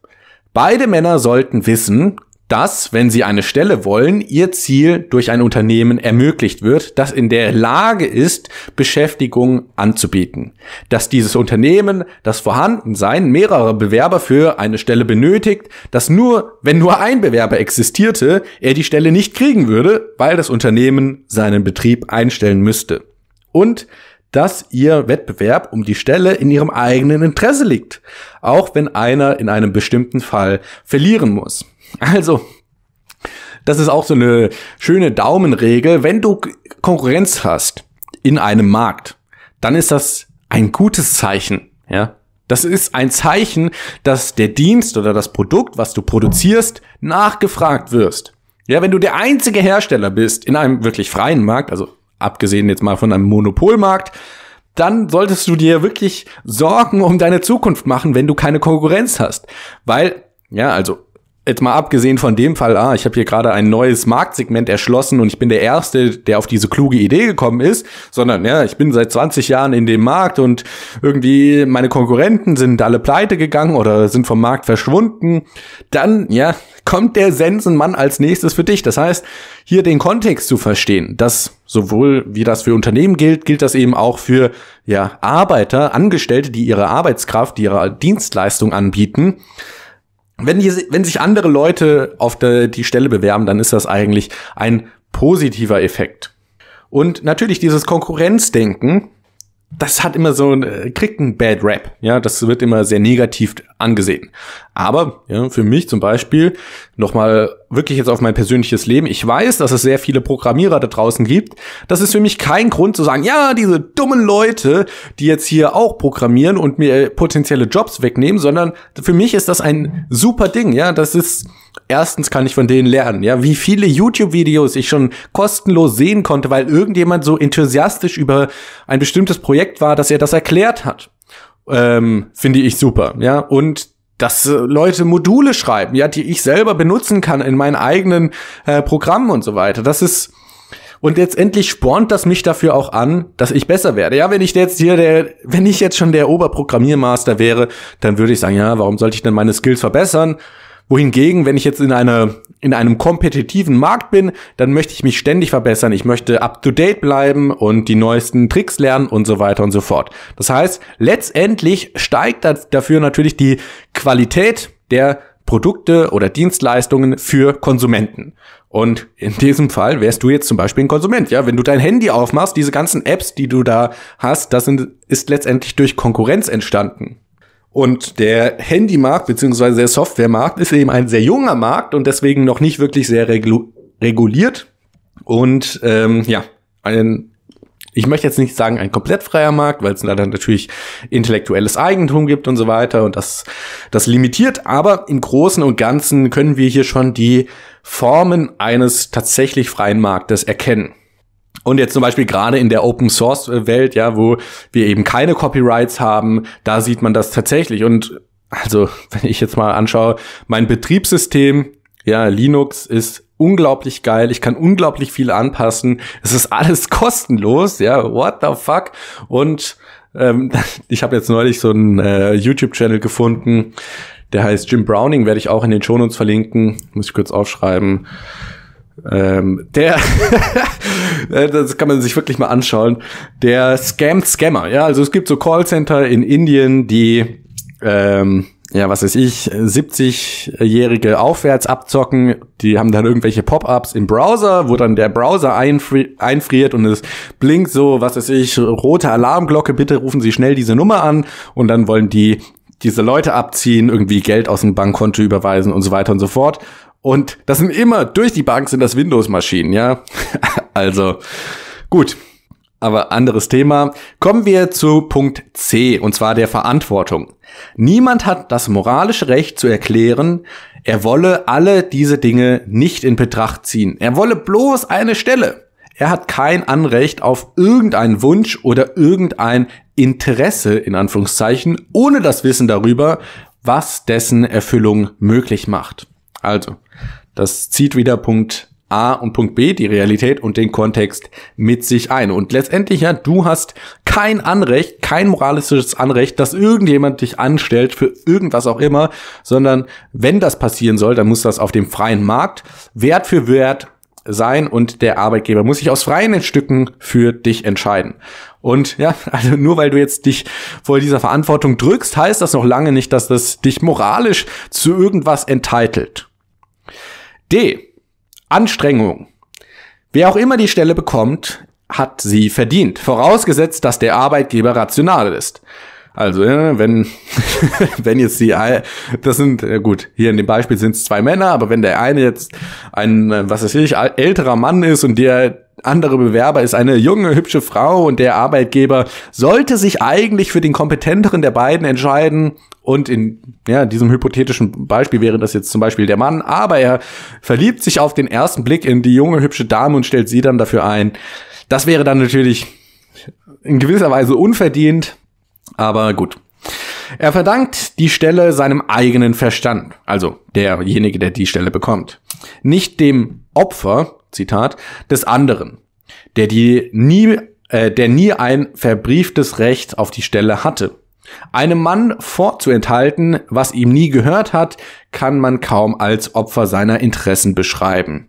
Beide Männer sollten wissen, dass, wenn Sie eine Stelle wollen, Ihr Ziel durch ein Unternehmen ermöglicht wird, das in der Lage ist, Beschäftigung anzubieten. Dass dieses Unternehmen das Vorhandensein mehrerer Bewerber für eine Stelle benötigt, dass nur, wenn nur ein Bewerber existierte, er die Stelle nicht kriegen würde, weil das Unternehmen seinen Betrieb einstellen müsste. Und dass ihr Wettbewerb um die Stelle in ihrem eigenen Interesse liegt, auch wenn einer in einem bestimmten Fall verlieren muss. Also, das ist auch so eine schöne Daumenregel. Wenn du Konkurrenz hast in einem Markt, dann ist das ein gutes Zeichen, ja. Das ist ein Zeichen, dass der Dienst oder das Produkt, was du produzierst, nachgefragt wirst. Ja, wenn du der einzige Hersteller bist in einem wirklich freien Markt, also abgesehen jetzt mal von einem Monopolmarkt, dann solltest du dir wirklich Sorgen um deine Zukunft machen, wenn du keine Konkurrenz hast. Weil, ja, also jetzt mal abgesehen von dem Fall, ah, ich habe hier gerade ein neues Marktsegment erschlossen und ich bin der Erste, der auf diese kluge Idee gekommen ist, sondern ja, ich bin seit 20 Jahren in dem Markt und irgendwie meine Konkurrenten sind alle pleite gegangen oder sind vom Markt verschwunden, dann ja, kommt der Sensenmann als nächstes für dich. Das heißt, hier den Kontext zu verstehen, dass sowohl wie das für Unternehmen gilt, gilt das eben auch für ja, Arbeiter, Angestellte, die ihre Arbeitskraft, die ihre Dienstleistung anbieten wenn, die, wenn sich andere Leute auf de, die Stelle bewerben, dann ist das eigentlich ein positiver Effekt. Und natürlich dieses Konkurrenzdenken, das hat immer so ein, äh, kriegt einen Bad Rap. Ja, das wird immer sehr negativ angesehen. Aber ja, für mich zum Beispiel nochmal wirklich jetzt auf mein persönliches Leben. Ich weiß, dass es sehr viele Programmierer da draußen gibt. Das ist für mich kein Grund zu sagen, ja, diese dummen Leute, die jetzt hier auch programmieren und mir äh, potenzielle Jobs wegnehmen, sondern für mich ist das ein super Ding. Ja, das ist erstens kann ich von denen lernen, ja, wie viele YouTube-Videos ich schon kostenlos sehen konnte, weil irgendjemand so enthusiastisch über ein bestimmtes Projekt war, dass er das erklärt hat. Ähm, finde ich super, ja, und dass äh, Leute Module schreiben, ja, die ich selber benutzen kann in meinen eigenen äh, Programmen und so weiter. Das ist und letztendlich spornt das mich dafür auch an, dass ich besser werde. Ja, wenn ich jetzt hier der, wenn ich jetzt schon der Oberprogrammiermaster wäre, dann würde ich sagen, ja, warum sollte ich denn meine Skills verbessern? Wohingegen, wenn ich jetzt in einer in einem kompetitiven Markt bin, dann möchte ich mich ständig verbessern. Ich möchte up to date bleiben und die neuesten Tricks lernen und so weiter und so fort. Das heißt, letztendlich steigt dafür natürlich die Qualität der Produkte oder Dienstleistungen für Konsumenten. Und in diesem Fall wärst du jetzt zum Beispiel ein Konsument. Ja, wenn du dein Handy aufmachst, diese ganzen Apps, die du da hast, das sind, ist letztendlich durch Konkurrenz entstanden. Und der Handymarkt bzw. der Softwaremarkt ist eben ein sehr junger Markt und deswegen noch nicht wirklich sehr regul reguliert. Und ähm, ja, ein, ich möchte jetzt nicht sagen ein komplett freier Markt, weil es da dann natürlich intellektuelles Eigentum gibt und so weiter und das, das limitiert. Aber im Großen und Ganzen können wir hier schon die Formen eines tatsächlich freien Marktes erkennen. Und jetzt zum Beispiel gerade in der Open Source äh, Welt, ja, wo wir eben keine Copyrights haben, da sieht man das tatsächlich. Und also, wenn ich jetzt mal anschaue, mein Betriebssystem, ja, Linux ist unglaublich geil. Ich kann unglaublich viel anpassen. Es ist alles kostenlos, ja. What the fuck? Und ähm, ich habe jetzt neulich so einen äh, YouTube-Channel gefunden, der heißt Jim Browning, werde ich auch in den Shownotes verlinken. Muss ich kurz aufschreiben. Ähm, der, äh, das kann man sich wirklich mal anschauen, der scammt Scammer. Ja, also es gibt so Callcenter in Indien, die, ähm, ja, was weiß ich, 70-Jährige aufwärts abzocken. Die haben dann irgendwelche Pop-ups im Browser, wo dann der Browser einfri einfriert und es blinkt so, was weiß ich, rote Alarmglocke, bitte rufen Sie schnell diese Nummer an und dann wollen die diese Leute abziehen, irgendwie Geld aus dem Bankkonto überweisen und so weiter und so fort. Und das sind immer durch die Bank sind das Windows-Maschinen, ja. also gut. Aber anderes Thema. Kommen wir zu Punkt C, und zwar der Verantwortung. Niemand hat das moralische Recht zu erklären, er wolle alle diese Dinge nicht in Betracht ziehen. Er wolle bloß eine Stelle. Er hat kein Anrecht auf irgendeinen Wunsch oder irgendein Interesse in Anführungszeichen, ohne das Wissen darüber, was dessen Erfüllung möglich macht. Also, das zieht wieder Punkt A und Punkt B, die Realität und den Kontext mit sich ein. Und letztendlich, ja, du hast kein Anrecht, kein moralisches Anrecht, dass irgendjemand dich anstellt für irgendwas auch immer, sondern wenn das passieren soll, dann muss das auf dem freien Markt Wert für Wert sein und der Arbeitgeber muss sich aus freien Stücken für dich entscheiden. Und ja, also nur weil du jetzt dich vor dieser Verantwortung drückst, heißt das noch lange nicht, dass das dich moralisch zu irgendwas entheitelt. D. Anstrengung. Wer auch immer die Stelle bekommt, hat sie verdient, vorausgesetzt, dass der Arbeitgeber rational ist. Also, wenn, wenn jetzt die, das sind, gut, hier in dem Beispiel sind es zwei Männer, aber wenn der eine jetzt ein, was weiß ich, älterer Mann ist und der andere Bewerber ist eine junge, hübsche Frau und der Arbeitgeber sollte sich eigentlich für den kompetenteren der beiden entscheiden. Und in ja, diesem hypothetischen Beispiel wäre das jetzt zum Beispiel der Mann, aber er verliebt sich auf den ersten Blick in die junge, hübsche Dame und stellt sie dann dafür ein. Das wäre dann natürlich in gewisser Weise unverdient, aber gut. Er verdankt die Stelle seinem eigenen Verstand, also derjenige, der die Stelle bekommt, nicht dem Opfer, Zitat, des anderen, der die nie, äh, der nie ein verbrieftes Recht auf die Stelle hatte. Einem Mann vorzuenthalten, was ihm nie gehört hat, kann man kaum als Opfer seiner Interessen beschreiben.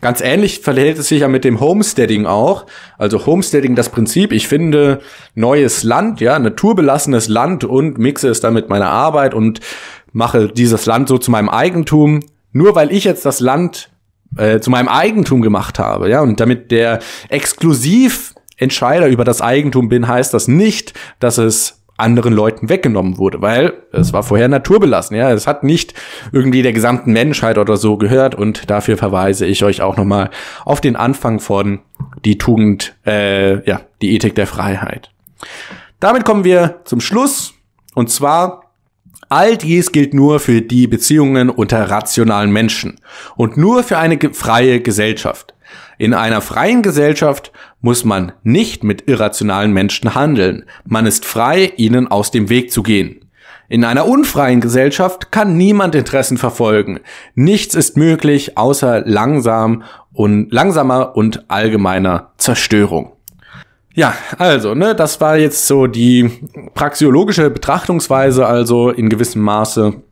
Ganz ähnlich verhält es sich ja mit dem Homesteading auch. Also Homesteading das Prinzip, ich finde neues Land, ja, naturbelassenes Land und mixe es dann mit meiner Arbeit und mache dieses Land so zu meinem Eigentum. Nur weil ich jetzt das Land äh, zu meinem Eigentum gemacht habe, ja, und damit der exklusiv Entscheider über das Eigentum bin, heißt das nicht, dass es anderen Leuten weggenommen wurde, weil es war vorher naturbelassen, ja. Es hat nicht irgendwie der gesamten Menschheit oder so gehört und dafür verweise ich euch auch nochmal auf den Anfang von die Tugend, äh, ja, die Ethik der Freiheit. Damit kommen wir zum Schluss und zwar All dies gilt nur für die Beziehungen unter rationalen Menschen und nur für eine freie Gesellschaft. In einer freien Gesellschaft muss man nicht mit irrationalen Menschen handeln. Man ist frei, ihnen aus dem Weg zu gehen. In einer unfreien Gesellschaft kann niemand Interessen verfolgen. Nichts ist möglich außer langsam und langsamer und allgemeiner Zerstörung. Ja, also, ne, das war jetzt so die praxiologische Betrachtungsweise, also in gewissem Maße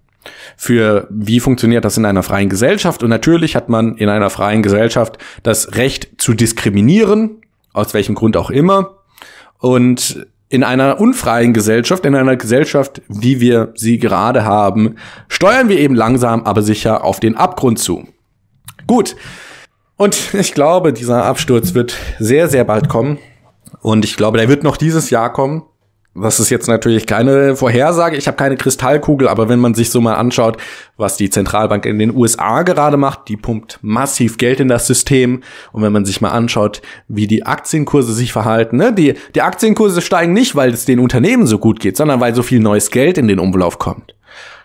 für wie funktioniert das in einer freien Gesellschaft. Und natürlich hat man in einer freien Gesellschaft das Recht zu diskriminieren, aus welchem Grund auch immer. Und in einer unfreien Gesellschaft, in einer Gesellschaft, wie wir sie gerade haben, steuern wir eben langsam, aber sicher auf den Abgrund zu. Gut. Und ich glaube, dieser Absturz wird sehr, sehr bald kommen. Und ich glaube, der wird noch dieses Jahr kommen. Das ist jetzt natürlich keine Vorhersage, ich habe keine Kristallkugel, aber wenn man sich so mal anschaut, was die Zentralbank in den USA gerade macht, die pumpt massiv Geld in das System und wenn man sich mal anschaut, wie die Aktienkurse sich verhalten, ne? die, die Aktienkurse steigen nicht, weil es den Unternehmen so gut geht, sondern weil so viel neues Geld in den Umlauf kommt.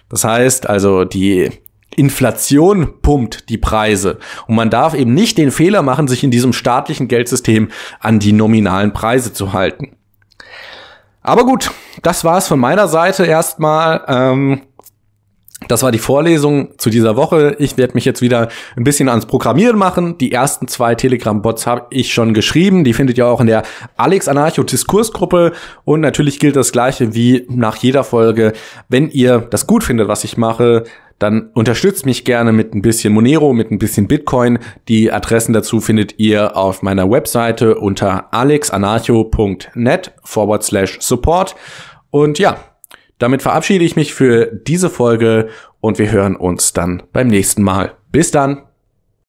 Das heißt also, die Inflation pumpt die Preise. Und man darf eben nicht den Fehler machen, sich in diesem staatlichen Geldsystem an die nominalen Preise zu halten. Aber gut, das war's von meiner Seite erstmal. Ähm, das war die Vorlesung zu dieser Woche. Ich werde mich jetzt wieder ein bisschen ans Programmieren machen. Die ersten zwei Telegram-Bots habe ich schon geschrieben. Die findet ihr auch in der Alex Anarcho Diskursgruppe. Und natürlich gilt das Gleiche wie nach jeder Folge. Wenn ihr das gut findet, was ich mache, dann unterstützt mich gerne mit ein bisschen Monero, mit ein bisschen Bitcoin. Die Adressen dazu findet ihr auf meiner Webseite unter alexanarcho.net forward slash support. Und ja, damit verabschiede ich mich für diese Folge und wir hören uns dann beim nächsten Mal. Bis dann!